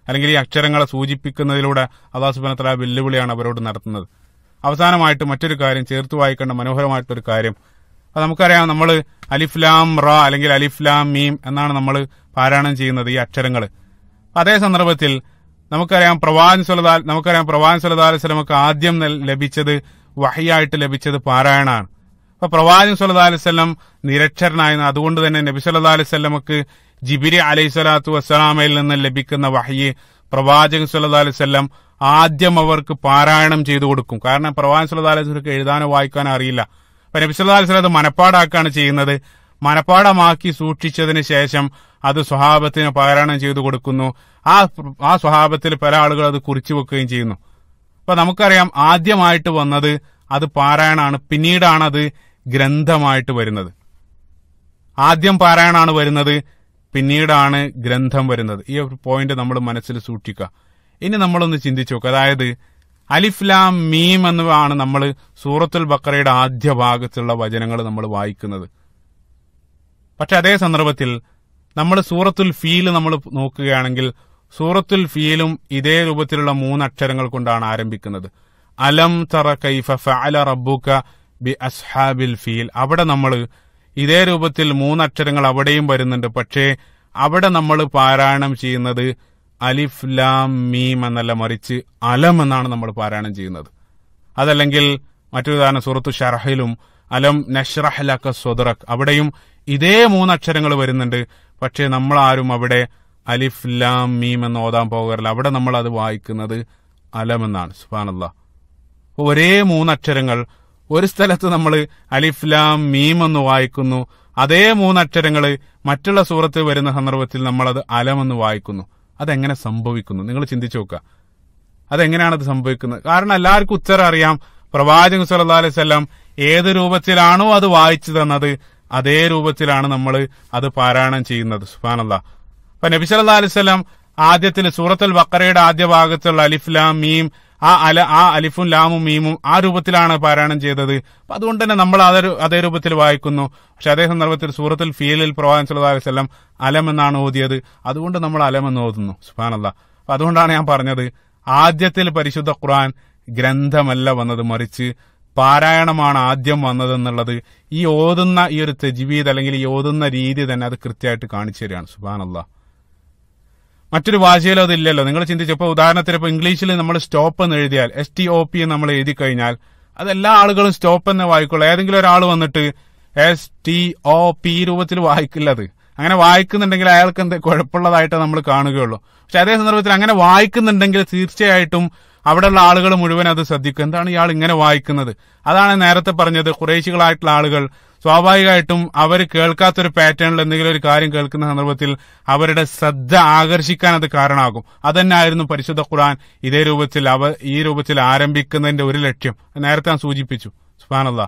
അല്ലെങ്കിൽ ഈ അക്ഷരങ്ങളെ സൂചിപ്പിക്കുന്നതിലൂടെ അള്ളാഹു സുബാനത്തല വെല്ലുവിളിയാണ് അവരോട് നടത്തുന്നത് അവസാനമായിട്ട് മറ്റൊരു കാര്യം ചേർത്ത് വായിക്കേണ്ട മനോഹരമായിട്ടൊരു കാര്യം അത് നമുക്കറിയാം നമ്മൾ അലിഫ്ലാം റ അല്ലെങ്കിൽ അലിഫ്ലാം മീം എന്നാണ് നമ്മൾ പാരായണം ചെയ്യുന്നത് ഈ അക്ഷരങ്ങൾ അതേ സന്ദർഭത്തിൽ നമുക്കറിയാം പ്രവാൻ സുലതാൽ നമുക്കറിയാം പ്രവാൻ സുലതാൽ ആദ്യം ലഭിച്ചത് വഹിയായിട്ട് ലഭിച്ചത് പാരായണാണ് അപ്പൊ പ്രവാചകൻ സല്ലാ അലൈവല്ലം നിരക്ഷരനായിരുന്നു അതുകൊണ്ട് തന്നെ നബി സല്ലാ അലൈവല്ലമക്ക് ജിബിരി അലൈഹി സ്വലാത്തു വസ്സലാമയിൽ നിന്ന് ലഭിക്കുന്ന വഹയെ പ്രവാചകൻ സല്ലാ അലൈവല്ലം ആദ്യം അവർക്ക് പാരായണം ചെയ്തു കൊടുക്കും കാരണം പ്രവാചകൻ അലൈഹി അലൈവലക്ക് എഴുതാനോ വായിക്കാനോ അറിയില്ല അപ്പൊ നബി സല്ലാ അലൈഹി സ്വലം മനപ്പാടാക്കാണ് ചെയ്യുന്നത് മനപ്പാടമാക്കി സൂക്ഷിച്ചതിന് ശേഷം അത് സ്വഭാവത്തിന് പാരായണം ചെയ്തു കൊടുക്കുന്നു ആ ആ സ്വഭാവത്തിൽ പല ആളുകൾ അത് കുറിച്ചു വെക്കുകയും ചെയ്യുന്നു അപ്പൊ നമുക്കറിയാം ആദ്യമായിട്ട് വന്നത് അത് പാരായണാണ് പിന്നീടാണത് ഗ്രന്ഥമായിട്ട് വരുന്നത് ആദ്യം പാരായണാണ് വരുന്നത് പിന്നീടാണ് ഗ്രന്ഥം വരുന്നത് ഈ ഒരു പോയിന്റ് നമ്മൾ മനസ്സിൽ സൂക്ഷിക്കുക ഇനി നമ്മളൊന്ന് ചിന്തിച്ചു നോക്കുക അതായത് അലിഫ്ലാം മീം എന്നാണ് നമ്മൾ സൂറത്തുൽ ബക്കറയുടെ ആദ്യ ഭാഗത്തുള്ള വചനങ്ങൾ നമ്മൾ വായിക്കുന്നത് പക്ഷെ അതേ സന്ദർഭത്തിൽ നമ്മൾ സൂറത്തുൽ ഫീൽ നമ്മൾ നോക്കുകയാണെങ്കിൽ സൂറത്തുൽ ഫീലും ഇതേ രൂപത്തിലുള്ള മൂന്ന് അക്ഷരങ്ങൾ കൊണ്ടാണ് ആരംഭിക്കുന്നത് അലം തറ കൈഫ ഫഅല റബ്ബുക ബി അസ്ഹാബിൽ ഫീൽ അവിടെ നമ്മൾ ഇതേ രൂപത്തിൽ മൂന്നക്ഷരങ്ങൾ അവിടെയും വരുന്നുണ്ട് പക്ഷേ അവിടെ നമ്മൾ പാരായണം ചെയ്യുന്നത് അലിഫ് ലാം മീം എന്നല്ല മറിച്ച് അലം എന്നാണ് നമ്മൾ പാരായണം ചെയ്യുന്നത് അതല്ലെങ്കിൽ മറ്റൊരു ഉദാഹരണം സുഹൃത്തു ഷർഹിലും അലം നഷ്റഹ്ലക്ക സ്വദറക് അവിടെയും ഇതേ മൂന്നക്ഷരങ്ങൾ വരുന്നുണ്ട് പക്ഷേ നമ്മൾ ആരും അവിടെ അലിഫ് ലാം മീം എന്ന് ഓതാൻ പോകാറില്ല അവിടെ നമ്മൾ അത് വായിക്കുന്നത് അലം എന്നാണ് സുബാനല്ല ഒരേ മൂന്നക്ഷരങ്ങൾ ഒരു സ്ഥലത്ത് നമ്മൾ അലിഫ്ലാം മീം എന്ന് വായിക്കുന്നു അതേ മൂന്നക്ഷരങ്ങൾ മറ്റുള്ള സൂറത്ത് വരുന്ന സന്ദർഭത്തിൽ നമ്മളത് അലമെന്ന് വായിക്കുന്നു അതെങ്ങനെ സംഭവിക്കുന്നു നിങ്ങൾ ചിന്തിച്ചു നോക്കുക അതെങ്ങനെയാണ് അത് സംഭവിക്കുന്നത് കാരണം എല്ലാവർക്കും ഉത്തരം അറിയാം പ്രവാചകൻ അലൈഹി അലൈവല്ലാം ഏത് രൂപത്തിലാണോ അത് വായിച്ചു തന്നത് അതേ രൂപത്തിലാണ് നമ്മൾ അത് പാരായണം ചെയ്യുന്നത് സുഫാനല്ല അപ്പൊ നബി അലൈഹി സ്വലം ആദ്യത്തിൽ സൂറത്തുൽ ബക്കറയുടെ ആദ്യ ഭാഗത്തുള്ള അലിഫ്ലാം മീം ആ അല ആ അലിഫും ലാമും മീമും ആ രൂപത്തിലാണ് പാരായണം ചെയ്തത് അപ്പൊ അതുകൊണ്ട് തന്നെ നമ്മൾ അതേ അതേ രൂപത്തിൽ വായിക്കുന്നു പക്ഷെ അതേ സന്ദർഭത്തിൽ സൂറത്തിൽ ഫീലിൽ പ്രവാഹം സല്ലാ അലൈവല്ലം അലം എന്നാണ് ഓതിയത് അതുകൊണ്ട് നമ്മൾ അലം എന്ന് ഓതുന്നു സുഫാനല്ല അപ്പൊ അതുകൊണ്ടാണ് ഞാൻ പറഞ്ഞത് ആദ്യത്തിൽ പരിശുദ്ധ ഖുർആൻ ഗ്രന്ഥമല്ല വന്നത് മറിച്ച് പാരായണമാണ് ആദ്യം വന്നതെന്നുള്ളത് ഈ ഓതുന്ന ഈ ഒരു തെജ്വീദ് അല്ലെങ്കിൽ ഈ ഓതുന്ന രീതി തന്നെ അത് കൃത്യമായിട്ട് കാണിച്ചു തരികയാണ് സുബാനല്ലാ മറ്റൊരു ഭാഷയിലും അതില്ലല്ലോ നിങ്ങൾ ചിന്തിച്ചപ്പോൾ ഉദാഹരണത്തിന് ഇപ്പോൾ ഇംഗ്ലീഷിൽ നമ്മൾ സ്റ്റോപ്പ് എന്ന് എഴുതിയാൽ എസ് ടി ഒ പി നമ്മൾ എഴുതി കഴിഞ്ഞാൽ അത് എല്ലാ ആളുകളും സ്റ്റോപ്പ് എന്ന് വായിക്കുള്ളൂ ഏതെങ്കിലും ഒരാൾ വന്നിട്ട് എസ് ടി ഒ പി രൂപത്തിൽ വായിക്കില്ല അത് അങ്ങനെ വായിക്കുന്നുണ്ടെങ്കിൽ അയാൾക്ക് എന്താ കുഴപ്പമുള്ളതായിട്ട് നമ്മൾ കാണുകയുള്ളൂ പക്ഷെ അതേ സന്ദർഭത്തിൽ അങ്ങനെ വായിക്കുന്നുണ്ടെങ്കിൽ തീർച്ചയായിട്ടും അവിടെയുള്ള ആളുകൾ മുഴുവൻ അത് ശ്രദ്ധിക്കും എന്താണ് ഇയാൾ ഇങ്ങനെ വായിക്കുന്നത് അതാണ് നേരത്തെ പറഞ്ഞത് കുറേശികളായിട്ടുള്ള ആളുകൾ സ്വാഭാവികമായിട്ടും അവർ കേൾക്കാത്തൊരു പാറ്റേണിൽ എന്തെങ്കിലും ഒരു കാര്യം കേൾക്കുന്ന സന്ദർഭത്തിൽ അവരുടെ ശ്രദ്ധ ആകർഷിക്കാൻ അത് കാരണമാകും ആയിരുന്നു പരിശുദ്ധ ഖുർആൻ ഇതേ രൂപത്തിൽ അവ ഈ രൂപത്തിൽ ആരംഭിക്കുന്നതിന്റെ ഒരു ലക്ഷ്യം നേരത്തെ ഞാൻ സൂചിപ്പിച്ചു സുബാനല്ല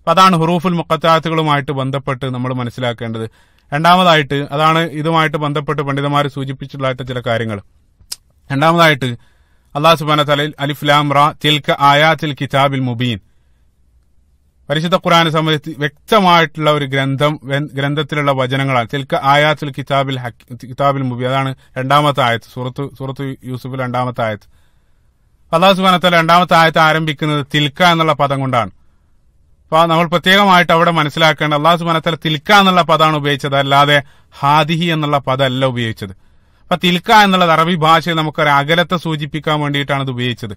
അപ്പൊ അതാണ് ഹുറൂഫുൽ മുക്കത്താത്തുകളുമായിട്ട് ബന്ധപ്പെട്ട് നമ്മൾ മനസ്സിലാക്കേണ്ടത് രണ്ടാമതായിട്ട് അതാണ് ഇതുമായിട്ട് ബന്ധപ്പെട്ട് പണ്ഡിതന്മാർ സൂചിപ്പിച്ചിട്ടുള്ള ചില കാര്യങ്ങൾ രണ്ടാമതായിട്ട് അള്ളാഹു സുബാന തലയിൽ അലിഫ്ലാം റാ തിൽക്ക ആയാ തിൽ കിതാബിൽ മുബീൻ പരിശുദ്ധ ഖുറാനെ സംബന്ധിച്ച് വ്യക്തമായിട്ടുള്ള ഒരു ഗ്രന്ഥം ഗ്രന്ഥത്തിലുള്ള വചനങ്ങളാണ് തിൽക്ക ആയാത്തിൽ കിതാബിൽ കിതാബിൽ മുബി അതാണ് രണ്ടാമത്തെ ആയത്ത് സുഹൃത്ത് സുഹൃത്ത് യൂസുഫിൽ രണ്ടാമത്തെ ആയത്ത് അള്ളാഹു സുബാനത്തല രണ്ടാമത്തെ ആയത്ത് ആരംഭിക്കുന്നത് തിൽക്ക എന്നുള്ള പദം കൊണ്ടാണ് അപ്പൊ നമ്മൾ പ്രത്യേകമായിട്ട് അവിടെ മനസ്സിലാക്കേണ്ട അള്ളാഹു സുബാനത്തല തിൽക്ക എന്നുള്ള പദമാണ് ഉപയോഗിച്ചത് അല്ലാതെ ഹാദിഹി എന്നുള്ള പദമല്ല ഉപയോഗിച്ചത് അപ്പൊ തിൽക്ക എന്നുള്ളത് അറബി ഭാഷയിൽ നമുക്കൊരു അകലത്തെ സൂചിപ്പിക്കാൻ വേണ്ടിയിട്ടാണ് ഇത് ഉപയോഗിച്ചത്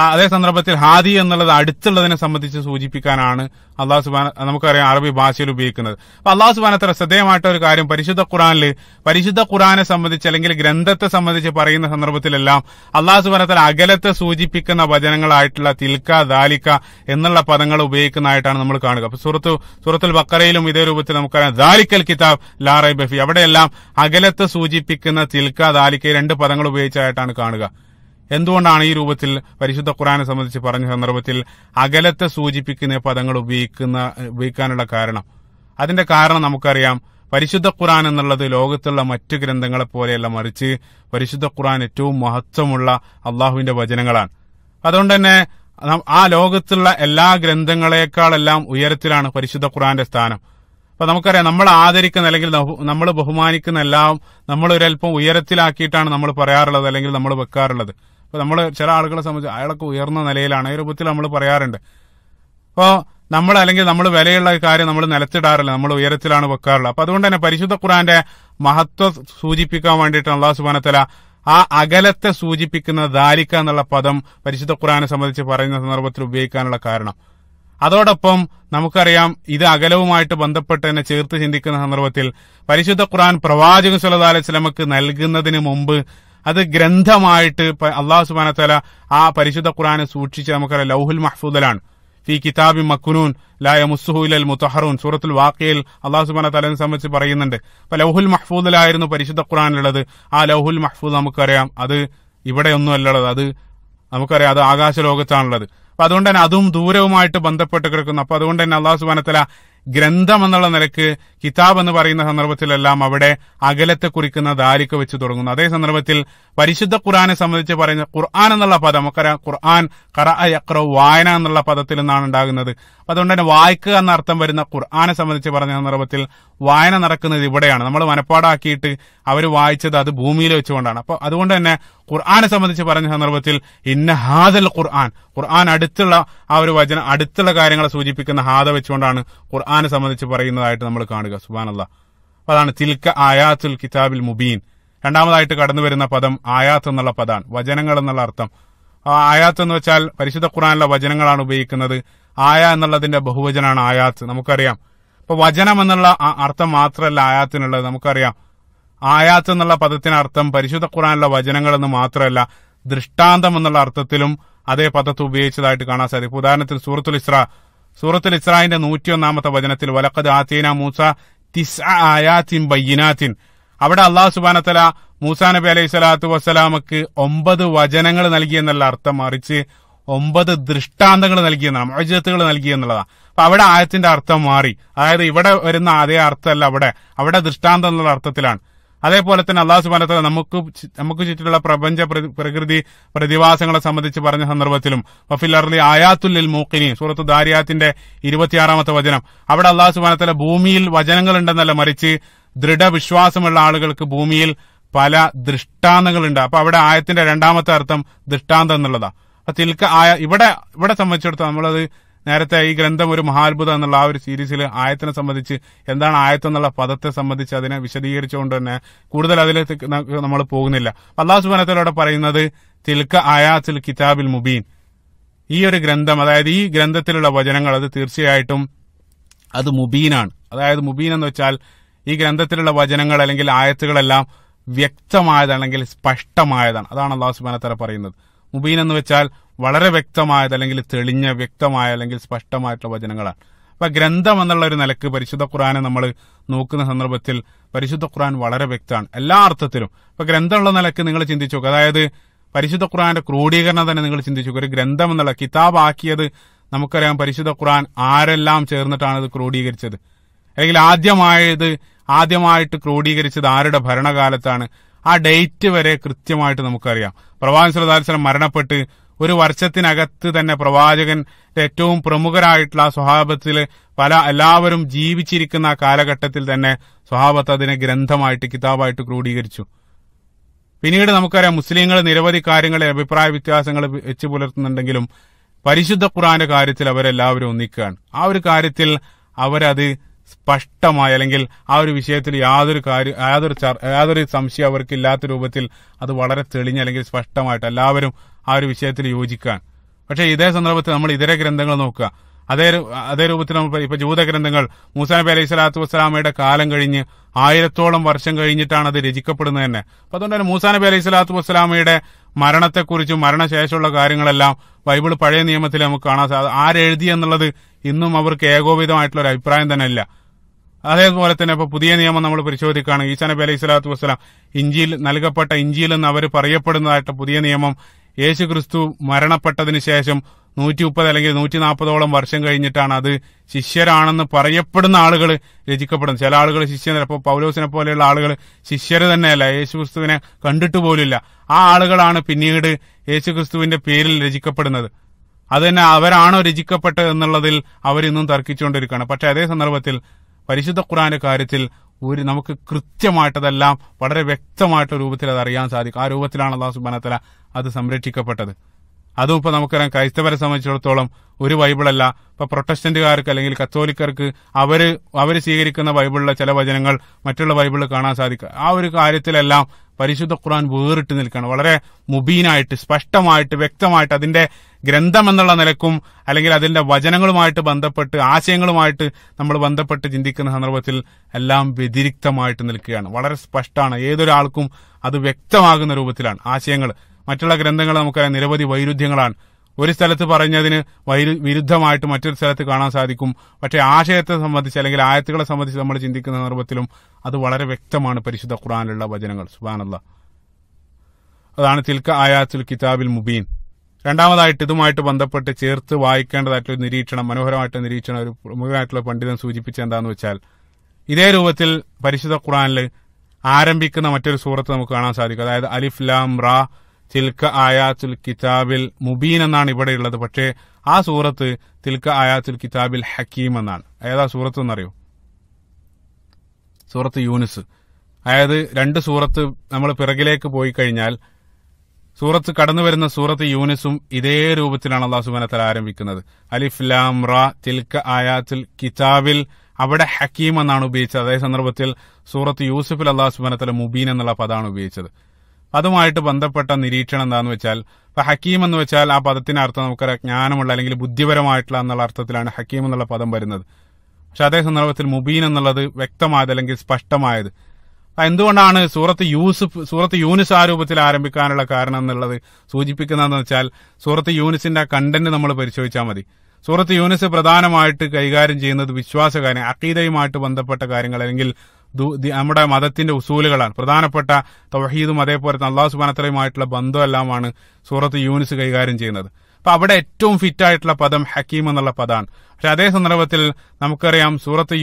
അതേ സന്ദർഭത്തിൽ ഹാദി എന്നുള്ളത് അടുത്തുള്ളതിനെ സംബന്ധിച്ച് സൂചിപ്പിക്കാനാണ് അള്ളാഹു സുബാന നമുക്കറിയാം അറബി ഭാഷയിൽ ഉപയോഗിക്കുന്നത് അപ്പൊ അള്ളാഹു സുബാനത്ര ശ്രദ്ധേയമായിട്ട ഒരു കാര്യം പരിശുദ്ധ ഖുറാനിൽ പരിശുദ്ധ ഖുറാനെ സംബന്ധിച്ച് അല്ലെങ്കിൽ ഗ്രന്ഥത്തെ സംബന്ധിച്ച് പറയുന്ന സന്ദർഭത്തിലെല്ലാം അള്ളാഹു സുബാനത്ര അകലത്തെ സൂചിപ്പിക്കുന്ന വചനങ്ങളായിട്ടുള്ള തിൽക്ക ദാലിക്ക എന്നുള്ള പദങ്ങൾ ഉപയോഗിക്കുന്നതായിട്ടാണ് നമ്മൾ കാണുക അപ്പൊ സുഹൃത്ത് സുഹൃത്തുൽ ബക്കറയിലും ഇതേ രൂപത്തിൽ നമുക്കറിയാം ദാലിക്കൽ കിതാബ് ലാ റൈബഫി അവിടെയെല്ലാം അകലത്തെ സൂചിപ്പിക്കുന്ന തിൽക്ക ദാലിക്ക രണ്ട് പദങ്ങൾ ഉപയോഗിച്ചായിട്ടാണ് കാണുക എന്തുകൊണ്ടാണ് ഈ രൂപത്തിൽ പരിശുദ്ധ ഖുറാനെ സംബന്ധിച്ച് പറഞ്ഞ സന്ദർഭത്തിൽ അകലത്തെ സൂചിപ്പിക്കുന്ന പദങ്ങൾ ഉപയോഗിക്കുന്ന ഉപയോഗിക്കാനുള്ള കാരണം അതിന്റെ കാരണം നമുക്കറിയാം പരിശുദ്ധ ഖുറാൻ എന്നുള്ളത് ലോകത്തുള്ള മറ്റു ഗ്രന്ഥങ്ങളെ പോലെയല്ല മറിച്ച് പരിശുദ്ധ ഖുറാൻ ഏറ്റവും മഹത്വമുള്ള അള്ളാഹുവിന്റെ വചനങ്ങളാണ് അതുകൊണ്ട് തന്നെ ആ ലോകത്തുള്ള എല്ലാ ഗ്രന്ഥങ്ങളെക്കാളെല്ലാം ഉയരത്തിലാണ് പരിശുദ്ധ ഖുറാന്റെ സ്ഥാനം അപ്പൊ നമുക്കറിയാം നമ്മൾ ആദരിക്കുന്ന അല്ലെങ്കിൽ നമ്മൾ ബഹുമാനിക്കുന്ന എല്ലാം നമ്മൾ ഒരല്പം ഉയരത്തിലാക്കിയിട്ടാണ് നമ്മൾ പറയാറുള്ളത് അല്ലെങ്കിൽ നമ്മൾ വെക്കാറുള്ളത് ഇപ്പൊ നമ്മൾ ചില ആളുകളെ സംബന്ധിച്ച് അയാളൊക്കെ ഉയർന്ന നിലയിലാണ് ഈ രൂപത്തിൽ നമ്മൾ പറയാറുണ്ട് അപ്പോൾ നമ്മൾ അല്ലെങ്കിൽ നമ്മൾ വിലയുള്ള കാര്യം നമ്മൾ നിലത്തിടാറില്ല നമ്മൾ ഉയരത്തിലാണ് വെക്കാറുള്ളത് അപ്പൊ അതുകൊണ്ട് തന്നെ പരിശുദ്ധ ഖുറാന്റെ മഹത്വം സൂചിപ്പിക്കാൻ വേണ്ടിയിട്ട് അള്ളാഹു സുബാനത്തല ആ അകലത്തെ സൂചിപ്പിക്കുന്ന ദാരിക്ക എന്നുള്ള പദം പരിശുദ്ധ ഖുറാനെ സംബന്ധിച്ച് പറയുന്ന സന്ദർഭത്തിൽ ഉപയോഗിക്കാനുള്ള കാരണം അതോടൊപ്പം നമുക്കറിയാം ഇത് അകലവുമായിട്ട് ബന്ധപ്പെട്ട് തന്നെ ചേർത്ത് ചിന്തിക്കുന്ന സന്ദർഭത്തിൽ പരിശുദ്ധ ഖുറാൻ പ്രവാചകൻ സുല്ലാ അലൈഹി നൽകുന്നതിന് മുമ്പ് അത് ഗ്രന്ഥമായിട്ട് അള്ളാഹു സുബാനത്തല ആ പരിശുദ്ധ ഖുറാനെ സൂക്ഷിച്ച് നമുക്കറിയാം ലൗഹുൽ മഹ്ഫൂദലാണ് ഫി കിതാബി മക്കുനൂൻ ലായ മുസ്സുഹുൽ മുത്തഹറൂൻ സൂറത്തുൽ വാക്കയിൽ അള്ളാഹു സുബാന തലനെ സംബന്ധിച്ച് പറയുന്നുണ്ട് അപ്പൊ ലൌഹുൽ മഹ്ഫൂദിലായിരുന്നു പരിശുദ്ധ ഖുറാനുള്ളത് ആ ലൗഹുൽ മഹ്ഫൂദ് നമുക്കറിയാം അത് ഇവിടെയൊന്നും അല്ലുള്ളത് അത് നമുക്കറിയാം അത് ആകാശ ലോകത്താണുള്ളത് അപ്പൊ അതുകൊണ്ട് തന്നെ അതും ദൂരവുമായിട്ട് ബന്ധപ്പെട്ട് കിടക്കുന്നു അപ്പൊ അതുകൊണ്ട് തന്നെ അള്ളാഹു തല ഗ്രന്ഥം എന്നുള്ള നിലക്ക് കിതാബ് എന്ന് പറയുന്ന സന്ദർഭത്തിലെല്ലാം അവിടെ അകലത്തെ കുറിക്കുന്ന ദാരിക്ക് വെച്ച് തുടങ്ങുന്നു അതേ സന്ദർഭത്തിൽ പരിശുദ്ധ ഖുർആനെ സംബന്ധിച്ച് പറയുന്ന ഖുർആൻ എന്നുള്ള പദം നമുക്കറിയാം ഖുർആൻ കറ അക്ര വായന എന്നുള്ള പദത്തിൽ നിന്നാണ് ഉണ്ടാകുന്നത് അതുകൊണ്ട് തന്നെ വായിക്കുക എന്ന അർത്ഥം വരുന്ന ഖുർആനെ സംബന്ധിച്ച് പറഞ്ഞ സന്ദർഭത്തിൽ വായന നടക്കുന്നത് ഇവിടെയാണ് നമ്മൾ മനപ്പാടാക്കിയിട്ട് അവർ വായിച്ചത് അത് ഭൂമിയിൽ വെച്ചുകൊണ്ടാണ് അപ്പോൾ അതുകൊണ്ട് തന്നെ ഖുർആനെ സംബന്ധിച്ച് പറഞ്ഞ സന്ദർഭത്തിൽ ഇന്ന ഹാദൽ ഖുർആൻ ഖുർആൻ അടുത്തുള്ള ആ ഒരു വചന അടുത്തുള്ള കാര്യങ്ങളെ സൂചിപ്പിക്കുന്ന ഹാദ വെച്ചുകൊണ്ടാണ് ഖുർആനെ സംബന്ധിച്ച് പറയുന്നതായിട്ട് നമ്മൾ കാണുക സുബാനല്ല അതാണ് തിൽക്ക ആയാത്തുൽ കിതാബിൽ മുബീൻ രണ്ടാമതായിട്ട് കടന്നു വരുന്ന പദം ആയാത്ത് എന്നുള്ള പദാണ് വചനങ്ങൾ എന്നുള്ള അർത്ഥം ആയാത്ത് എന്ന് വെച്ചാൽ പരിശുദ്ധ ഖുർആാനിലെ വചനങ്ങളാണ് ഉപയോഗിക്കുന്നത് ആയ എന്നുള്ളതിന്റെ ബഹുവചനാണ് ആയാത്ത് നമുക്കറിയാം അപ്പൊ വചനം എന്നുള്ള അർത്ഥം മാത്രമല്ല ആയാത്തിനുള്ളത് നമുക്കറിയാം ആയാത്ത് എന്നുള്ള പദത്തിനർത്ഥം പരിശുദ്ധ ഖുറാനുള്ള വചനങ്ങൾ എന്ന് മാത്രമല്ല ദൃഷ്ടാന്തം എന്നുള്ള അർത്ഥത്തിലും അതേ പദത്തെ ഉപയോഗിച്ചതായിട്ട് കാണാൻ സാധിക്കും ഉദാഹരണത്തിന് സൂറത്തുൽ ഇസ്ര സൂറത്തുൽ ഇസ്രാന്റെ നൂറ്റിയൊന്നാമത്തെ വചനത്തിൽ വലക്കത് ആത്തീന മൂസ തിസ് ആയാത്തിൻ ബയ്യനാത്തിൻ അവിടെ അള്ളാഹു സുബാനത്തല മൂസാ നബി അലൈഹി സ്വലാത്തു വസ്സലാമക്ക് ഒമ്പത് വചനങ്ങൾ നൽകി എന്നുള്ള അർത്ഥം മറിച്ച് ഒമ്പത് ദൃഷ്ടാന്തങ്ങൾ നൽകി എന്നാണ് അജിതത്തുകൾ നൽകി എന്നുള്ളതാണ് അപ്പൊ അവിടെ ആയത്തിന്റെ അർത്ഥം മാറി അതായത് ഇവിടെ വരുന്ന അതേ അർത്ഥമല്ല അവിടെ അവിടെ ദൃഷ്ടാന്തം എന്നുള്ള അർത്ഥത്തിലാണ് അതേപോലെ തന്നെ അള്ളാഹു സുബാനത്തല നമുക്ക് നമുക്ക് ചുറ്റുള്ള പ്രപഞ്ച പ്രകൃതി പ്രതിഭാസങ്ങളെ സംബന്ധിച്ച് പറഞ്ഞ സന്ദർഭത്തിലും വഫിൽ അർലി ആയാത്തുല്ലിൽ മൂക്കിനി സൂറത്ത് ദാരിയാത്തിന്റെ ഇരുപത്തിയാറാമത്തെ വചനം അവിടെ അള്ളാഹു സുബാനത്തല ഭൂമിയിൽ വചനങ്ങൾ ഉണ്ടെന്നല്ല മറിച്ച് ദൃഢവിശ്വാസമുള്ള ആളുകൾക്ക് ഭൂമിയിൽ പല ദൃഷ്ടാന്തങ്ങളുണ്ട് അപ്പൊ അവിടെ ആയത്തിന്റെ രണ്ടാമത്തെ അർത്ഥം ദൃഷ്ടാന്തം എന്നുള്ളതാ തിൽക്ക ആയ ഇവിടെ ഇവിടെ സംബന്ധിച്ചിടത്തോളം നമ്മളത് നേരത്തെ ഈ ഗ്രന്ഥം ഒരു മഹാത്ഭുതം എന്നുള്ള ആ ഒരു സീരീസിൽ ആയത്തിനെ സംബന്ധിച്ച് എന്താണ് ആയത്ത് എന്നുള്ള പദത്തെ സംബന്ധിച്ച് അതിനെ വിശദീകരിച്ചുകൊണ്ട് തന്നെ കൂടുതൽ അതിൽ നമ്മൾ പോകുന്നില്ല അള്ളാഹു സുബാനത്തിലൂടെ പറയുന്നത് തിൽക്ക ആയാത്തിൽ കിതാബിൽ മുബീൻ ഈ ഒരു ഗ്രന്ഥം അതായത് ഈ ഗ്രന്ഥത്തിലുള്ള വചനങ്ങൾ അത് തീർച്ചയായിട്ടും അത് മുബീനാണ് അതായത് മുബീൻ എന്ന് വെച്ചാൽ ഈ ഗ്രന്ഥത്തിലുള്ള വചനങ്ങൾ അല്ലെങ്കിൽ ആയത്തുകളെല്ലാം വ്യക്തമായതാണെങ്കിൽ സ്പഷ്ടമായതാണ് അതാണ് അള്ളാഹു സുബാനത്തല പറയുന്നത് മുബീൻ എന്ന് വെച്ചാൽ വളരെ വ്യക്തമായത് അല്ലെങ്കിൽ തെളിഞ്ഞ വ്യക്തമായ അല്ലെങ്കിൽ സ്പഷ്ടമായിട്ടുള്ള വചനങ്ങളാണ് അപ്പൊ ഗ്രന്ഥം എന്നുള്ള ഒരു നിലക്ക് പരിശുദ്ധ ഖുറാനെ നമ്മൾ നോക്കുന്ന സന്ദർഭത്തിൽ പരിശുദ്ധ ഖുറാൻ വളരെ വ്യക്തമാണ് എല്ലാ അർത്ഥത്തിലും അപ്പൊ ഗ്രന്ഥമുള്ള നിലക്ക് നിങ്ങൾ ചിന്തിച്ചു അതായത് പരിശുദ്ധ ഖുറാന്റെ ക്രോഡീകരണം തന്നെ നിങ്ങൾ ചിന്തിച്ചു ഒരു ഗ്രന്ഥം എന്നുള്ള കിതാബ് ആക്കിയത് നമുക്കറിയാം പരിശുദ്ധ ഖുറാൻ ആരെല്ലാം ചേർന്നിട്ടാണ് ഇത് ക്രോഡീകരിച്ചത് അല്ലെങ്കിൽ ആദ്യമായത് ആദ്യമായിട്ട് ക്രോഡീകരിച്ചത് ആരുടെ ഭരണകാലത്താണ് ആ ഡേറ്റ് വരെ കൃത്യമായിട്ട് നമുക്കറിയാം പ്രവാചകൻ സുലതാത്സലം മരണപ്പെട്ട് ഒരു വർഷത്തിനകത്ത് തന്നെ പ്രവാചകന്റെ ഏറ്റവും പ്രമുഖരായിട്ടുള്ള സ്വഭാവത്തിൽ പല എല്ലാവരും ജീവിച്ചിരിക്കുന്ന കാലഘട്ടത്തിൽ തന്നെ സ്വഹാബത്ത് അതിനെ ഗ്രന്ഥമായിട്ട് കിതാബായിട്ട് ക്രോഡീകരിച്ചു പിന്നീട് നമുക്കറിയാം മുസ്ലിങ്ങൾ നിരവധി കാര്യങ്ങളെ അഭിപ്രായ വ്യത്യാസങ്ങൾ വെച്ചു പുലർത്തുന്നുണ്ടെങ്കിലും പരിശുദ്ധ ഖുറാന്റെ കാര്യത്തിൽ അവരെല്ലാവരും ഒന്നിക്കുകയാണ് ആ ഒരു കാര്യത്തിൽ അവരത് സ്പഷ്ടമായ അല്ലെങ്കിൽ ആ ഒരു വിഷയത്തിൽ യാതൊരു കാര്യം യാതൊരു യാതൊരു സംശയം അവർക്കില്ലാത്ത രൂപത്തിൽ അത് വളരെ തെളിഞ്ഞ അല്ലെങ്കിൽ സ്പഷ്ടമായിട്ട് എല്ലാവരും ആ ഒരു വിഷയത്തിൽ യോജിക്കാൻ പക്ഷേ ഇതേ സന്ദർഭത്തിൽ നമ്മൾ ഇതര ഗ്രന്ഥങ്ങൾ നോക്കുക അതേ അതേ രൂപത്തിൽ നമ്മൾ ഇപ്പൊ ജൂതഗ്രന്ഥങ്ങൾ മൂസാ നബി അലൈഹി സ്വലാത്തു വസ്സലാമയുടെ കാലം കഴിഞ്ഞ് ആയിരത്തോളം വർഷം കഴിഞ്ഞിട്ടാണ് അത് രചിക്കപ്പെടുന്നത് തന്നെ അപ്പൊ അതുകൊണ്ട് തന്നെ മൂസാ നബി അലൈഹി സ്വലാത്തു വസ്സലാമയുടെ മരണത്തെക്കുറിച്ചും മരണശേഷമുള്ള കാര്യങ്ങളെല്ലാം ബൈബിൾ പഴയ നിയമത്തിൽ നമുക്ക് കാണാൻ സാധിക്കും ആരെഴുതി എന്നുള്ളത് ഇന്നും അവർക്ക് ഏകോപിതമായിട്ടുള്ള ഒരു അഭിപ്രായം തന്നെ അല്ല അതേപോലെ തന്നെ ഇപ്പൊ പുതിയ നിയമം നമ്മൾ പരിശോധിക്കുകയാണ് ഈസാ നബി അലൈഹി സ്വലാത്തു വസ്സലാം ഇഞ്ചിയിൽ നൽകപ്പെട്ട ഇഞ്ചിയിൽ എന്ന് അവർ പറയപ്പെടുന്നതായിട്ട് പുതിയ നിയമം യേശുക്രിസ്തു മരണപ്പെട്ടതിന് ശേഷം നൂറ്റി മുപ്പത് അല്ലെങ്കിൽ നൂറ്റി നാൽപ്പതോളം വർഷം കഴിഞ്ഞിട്ടാണ് അത് ശിഷ്യരാണെന്ന് പറയപ്പെടുന്ന ആളുകൾ രചിക്കപ്പെടുന്നത് ചില ആളുകൾ ശിഷ്യനല്ല ഇപ്പോൾ പൗലോസിനെ പോലെയുള്ള ആളുകൾ ശിഷ്യർ തന്നെയല്ല യേശുക്രിസ്തുവിനെ കണ്ടിട്ട് പോലില്ല ആ ആളുകളാണ് പിന്നീട് യേശുക്രിസ്തുവിന്റെ പേരിൽ രചിക്കപ്പെടുന്നത് അത് തന്നെ അവരാണോ രചിക്കപ്പെട്ടത് എന്നുള്ളതിൽ അവരിന്നും തർക്കിച്ചുകൊണ്ടിരിക്കുകയാണ് പക്ഷെ അതേ സന്ദർഭത്തിൽ പരിശുദ്ധ ഖുറാന്റെ കാര്യത്തിൽ ഒരു നമുക്ക് കൃത്യമായിട്ടതെല്ലാം വളരെ വ്യക്തമായിട്ട് രൂപത്തിൽ അത് അറിയാൻ സാധിക്കും ആ രൂപത്തിലാണ് അള്ളാഹു സുബാനത്തല അത് സംരക്ഷിക്കപ്പെട്ടത് അതും ഇപ്പൊ നമുക്കറിയാം ക്രൈസ്തവരെ സംബന്ധിച്ചിടത്തോളം ഒരു ബൈബിളല്ല ഇപ്പൊ പ്രൊട്ടസ്റ്റന്റുകാർക്ക് അല്ലെങ്കിൽ കത്തോലിക്കർക്ക് അവര് അവര് സ്വീകരിക്കുന്ന ബൈബിളിലെ ചില വചനങ്ങൾ മറ്റുള്ള ബൈബിളിൽ കാണാൻ സാധിക്കും ആ ഒരു കാര്യത്തിലെല്ലാം പരിശുദ്ധ ഖുർആൻ വേറിട്ട് നിൽക്കുകയാണ് വളരെ മുബീനായിട്ട് സ്പഷ്ടമായിട്ട് വ്യക്തമായിട്ട് അതിന്റെ ഗ്രന്ഥം എന്നുള്ള നിലക്കും അല്ലെങ്കിൽ അതിന്റെ വചനങ്ങളുമായിട്ട് ബന്ധപ്പെട്ട് ആശയങ്ങളുമായിട്ട് നമ്മൾ ബന്ധപ്പെട്ട് ചിന്തിക്കുന്ന സന്ദർഭത്തിൽ എല്ലാം വ്യതിരിക്തമായിട്ട് നിൽക്കുകയാണ് വളരെ സ്പഷ്ടമാണ് ഏതൊരാൾക്കും അത് വ്യക്തമാകുന്ന രൂപത്തിലാണ് ആശയങ്ങൾ മറ്റുള്ള ഗ്രന്ഥങ്ങൾ നമുക്കറിയാം നിരവധി വൈരുദ്ധ്യങ്ങളാണ് ഒരു സ്ഥലത്ത് പറഞ്ഞതിന് വൈരു വിരുദ്ധമായിട്ട് മറ്റൊരു സ്ഥലത്ത് കാണാൻ സാധിക്കും പക്ഷേ ആശയത്തെ സംബന്ധിച്ച് അല്ലെങ്കിൽ ആയത്തുകളെ സംബന്ധിച്ച് നമ്മൾ ചിന്തിക്കുന്ന സന്ദർഭത്തിലും അത് വളരെ വ്യക്തമാണ് പരിശുദ്ധ ഖുറാനുള്ള വചനങ്ങൾ സുബാനല്ല അതാണ് തിൽക്ക ആയാത്തുൽ കിതാബിൽ മുബീൻ രണ്ടാമതായിട്ട് ഇതുമായിട്ട് ബന്ധപ്പെട്ട് ചേർത്ത് വായിക്കേണ്ടതായിട്ടൊരു നിരീക്ഷണം മനോഹരമായിട്ട് നിരീക്ഷണം ഒരു പ്രമുഖനായിട്ടുള്ള പണ്ഡിതൻ സൂചിപ്പിച്ച എന്താന്ന് വെച്ചാൽ ഇതേ രൂപത്തിൽ പരിശുദ്ധ ഖുറാനിൽ ആരംഭിക്കുന്ന മറ്റൊരു സൂറത്ത് നമുക്ക് കാണാൻ സാധിക്കും അതായത് അലിഫ് ലാം റാ തിൽക്ക ആയാത്തുൽ കിതാബിൽ മുബീൻ എന്നാണ് ഇവിടെയുള്ളത് പക്ഷേ ആ സൂറത്ത് തിൽക്ക ആയാത്തുൽ കിതാബിൽ ഹക്കീം എന്നാണ് ഏതാ സൂറത്ത് എന്നറിയോ സൂറത്ത് യൂനിസ് അതായത് രണ്ട് സൂറത്ത് നമ്മൾ പിറകിലേക്ക് പോയി കഴിഞ്ഞാൽ സൂറത്ത് കടന്നു വരുന്ന സൂറത്ത് യൂനിസും ഇതേ രൂപത്തിലാണ് അള്ളാഹു സുബാനത്തല ആരംഭിക്കുന്നത് അലിഫ്ലാം റ തിൽക്ക ആയാത്തിൽ കിതാബിൽ അവിടെ ഹക്കീം എന്നാണ് ഉപയോഗിച്ചത് അതേ സന്ദർഭത്തിൽ സൂറത്ത് യൂസുഫിൽ അള്ളാഹു സുബാനത്തല മുബീൻ എന്നുള്ള പദമാണ് ഉപയോഗിച്ചത് അതുമായിട്ട് ബന്ധപ്പെട്ട നിരീക്ഷണം എന്താന്ന് വെച്ചാൽ ഇപ്പൊ ഹക്കീം എന്ന് വെച്ചാൽ ആ പദത്തിന് അർത്ഥം നമുക്ക് ജ്ഞാനമുള്ള അല്ലെങ്കിൽ ബുദ്ധിപരമായിട്ടുള്ള എന്നുള്ള അർത്ഥത്തിലാണ് ഹക്കീം എന്നുള്ള പദം വരുന്നത് പക്ഷെ അതേ സന്ദർഭത്തിൽ മുബീൻ എന്നുള്ളത് വ്യക്തമായത് അല്ലെങ്കിൽ സ്പഷ്ടമായത് എന്തുകൊണ്ടാണ് സൂറത്ത് യൂസുഫ് സൂറത്ത് യൂനിസ് ആ രൂപത്തിൽ ആരംഭിക്കാനുള്ള കാരണം എന്നുള്ളത് സൂചിപ്പിക്കുന്നതെന്ന് വെച്ചാൽ സൂറത്ത് യൂനിസിന്റെ കണ്ടന്റ് നമ്മൾ പരിശോധിച്ചാൽ മതി സൂറത്ത് യൂനിസ് പ്രധാനമായിട്ട് കൈകാര്യം ചെയ്യുന്നത് വിശ്വാസ കാര്യം അക്കീതയുമായിട്ട് ബന്ധപ്പെട്ട കാര്യങ്ങൾ അല്ലെങ്കിൽ നമ്മുടെ മതത്തിന്റെ ഉസൂലുകളാണ് പ്രധാനപ്പെട്ട തൗഹീദും അതേപോലെ തന്നെ അള്ളാഹു സുബാനത്തലയുമായിട്ടുള്ള ബന്ധമെല്ലാമാണ് സൂറത്ത് യൂനിസ് കൈകാര്യം ചെയ്യുന്നത് അപ്പൊ അവിടെ ഏറ്റവും ഫിറ്റ് ആയിട്ടുള്ള പദം ഹക്കീം എന്നുള്ള പദമാണ് പക്ഷെ അതേ സന്ദർഭത്തിൽ നമുക്കറിയാം സൂറത്ത്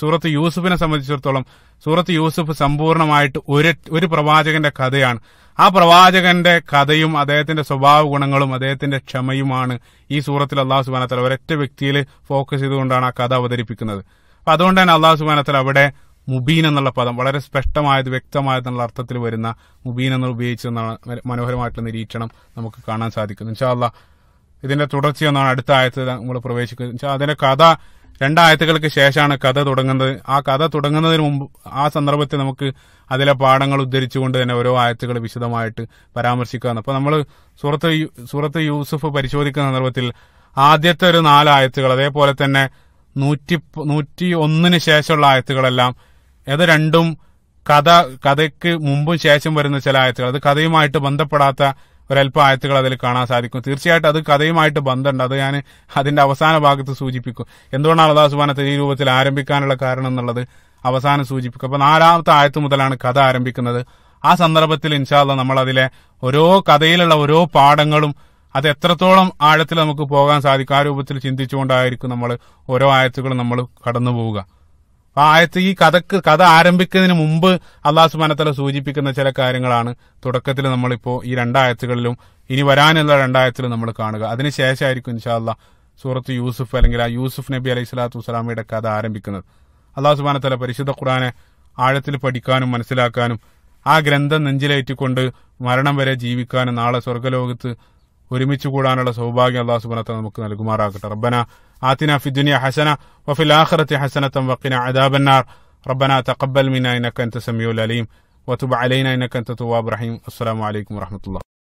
സൂറത്ത് യൂസുഫിനെ സംബന്ധിച്ചിടത്തോളം സൂറത്ത് യൂസുഫ് സമ്പൂർണമായിട്ട് ഒരു ഒരു പ്രവാചകന്റെ കഥയാണ് ആ പ്രവാചകന്റെ കഥയും അദ്ദേഹത്തിന്റെ സ്വഭാവ ഗുണങ്ങളും അദ്ദേഹത്തിന്റെ ക്ഷമയുമാണ് ഈ സൂറത്തിൽ അള്ളാഹു സുബാനത്തല ഒരൊറ്റ വ്യക്തിയിൽ ഫോക്കസ് ചെയ്തുകൊണ്ടാണ് ആ കഥ അവതരിപ്പിക്കുന്നത് അപ്പൊ അതുകൊണ്ട് തന്നെ അള്ളാഹു സുബാനത്തല അവിടെ മുബീൻ എന്നുള്ള പദം വളരെ സ്പഷ്ടമായത് വ്യക്തമായതെന്നുള്ള അർത്ഥത്തിൽ വരുന്ന മുബീൻ എന്ന് ഉപയോഗിച്ചെന്നാണ് മനോഹരമായിട്ടുള്ള നിരീക്ഷണം നമുക്ക് കാണാൻ സാധിക്കും ഇൻഷാല്ല ഇതിന്റെ തുടർച്ചയൊന്നാണ് അടുത്ത ആയത്ത് നമ്മൾ പ്രവേശിക്കുന്നത് അതിന്റെ കഥ രണ്ടായത്തുകൾക്ക് ശേഷമാണ് കഥ തുടങ്ങുന്നത് ആ കഥ തുടങ്ങുന്നതിന് മുമ്പ് ആ സന്ദർഭത്തിൽ നമുക്ക് അതിലെ പാഠങ്ങൾ ഉദ്ധരിച്ചുകൊണ്ട് തന്നെ ഓരോ ആയത്തുകൾ വിശദമായിട്ട് പരാമർശിക്കുകയാണ് അപ്പോൾ നമ്മൾ സൂറത്ത് സൂറത്ത് യൂസുഫ് പരിശോധിക്കുന്ന സന്ദർഭത്തിൽ ആദ്യത്തെ ഒരു നാലായത്തുകൾ അതേപോലെ തന്നെ നൂറ്റി നൂറ്റി ഒന്നിന് ശേഷമുള്ള ആയത്തുകളെല്ലാം അത് രണ്ടും കഥ കഥയ്ക്ക് മുമ്പും ശേഷം വരുന്ന ചില ആയത്തുകൾ അത് കഥയുമായിട്ട് ബന്ധപ്പെടാത്ത ഒരല്പ ആയത്തുകൾ അതിൽ കാണാൻ സാധിക്കും തീർച്ചയായിട്ടും അത് കഥയുമായിട്ട് ബന്ധമുണ്ട് അത് ഞാൻ അതിന്റെ അവസാന ഭാഗത്ത് സൂചിപ്പിക്കും എന്തുകൊണ്ടാണ് അള്ളാഹു സുബാനത്തെ ഈ രൂപത്തിൽ ആരംഭിക്കാനുള്ള കാരണം എന്നുള്ളത് അവസാനം സൂചിപ്പിക്കും അപ്പൊ നാലാമത്തെ ആയത്ത് മുതലാണ് കഥ ആരംഭിക്കുന്നത് ആ സന്ദർഭത്തിൽ ഇൻഷാല്ല നമ്മൾ അതിലെ ഓരോ കഥയിലുള്ള ഓരോ പാഠങ്ങളും അത് എത്രത്തോളം ആഴത്തിൽ നമുക്ക് പോകാൻ സാധിക്കും ആ രൂപത്തിൽ ചിന്തിച്ചുകൊണ്ടായിരിക്കും നമ്മൾ ഓരോ ആയത്തുകളും നമ്മൾ കടന്നു പോവുക ആ ആയത്ത് ഈ കഥക്ക് കഥ ആരംഭിക്കുന്നതിന് മുമ്പ് അള്ളാഹു സുബാനത്തല സൂചിപ്പിക്കുന്ന ചില കാര്യങ്ങളാണ് തുടക്കത്തിൽ നമ്മളിപ്പോ ഈ രണ്ടായത്തുകളിലും ഇനി വരാനുള്ള രണ്ടായത്തിലും നമ്മൾ കാണുക അതിനുശേഷമായിരിക്കും ഇൻഷാല്ല സൂറത്ത് യൂസുഫ് അല്ലെങ്കിൽ ആ യൂസുഫ് നബി അലൈഹി സ്വലാത്തു വസ്സലാമയുടെ കഥ ആരംഭിക്കുന്നത് അള്ളാഹു സുബാനത്തല പരിശുദ്ധ ഖുറാനെ ആഴത്തിൽ പഠിക്കാനും മനസ്സിലാക്കാനും ആ ഗ്രന്ഥം നെഞ്ചിലേറ്റിക്കൊണ്ട് മരണം വരെ ജീവിക്കാനും നാളെ സ്വർഗ്ഗലോകത്ത് ഒരുമിച്ച് കൂടാനുള്ള സൗഭാഗ്യം അള്ളാഹു സുബാനത്തല നമുക്ക് നൽകുമാറാകട്ടെ റബ്ബന آتنا في الدنيا حسنة وفي الآخرة حسنة وقنا عذاب النار ربنا تقبل منا إنك أنت السميع العليم وتب علينا إنك أنت التواب الرحيم السلام عليكم ورحمة الله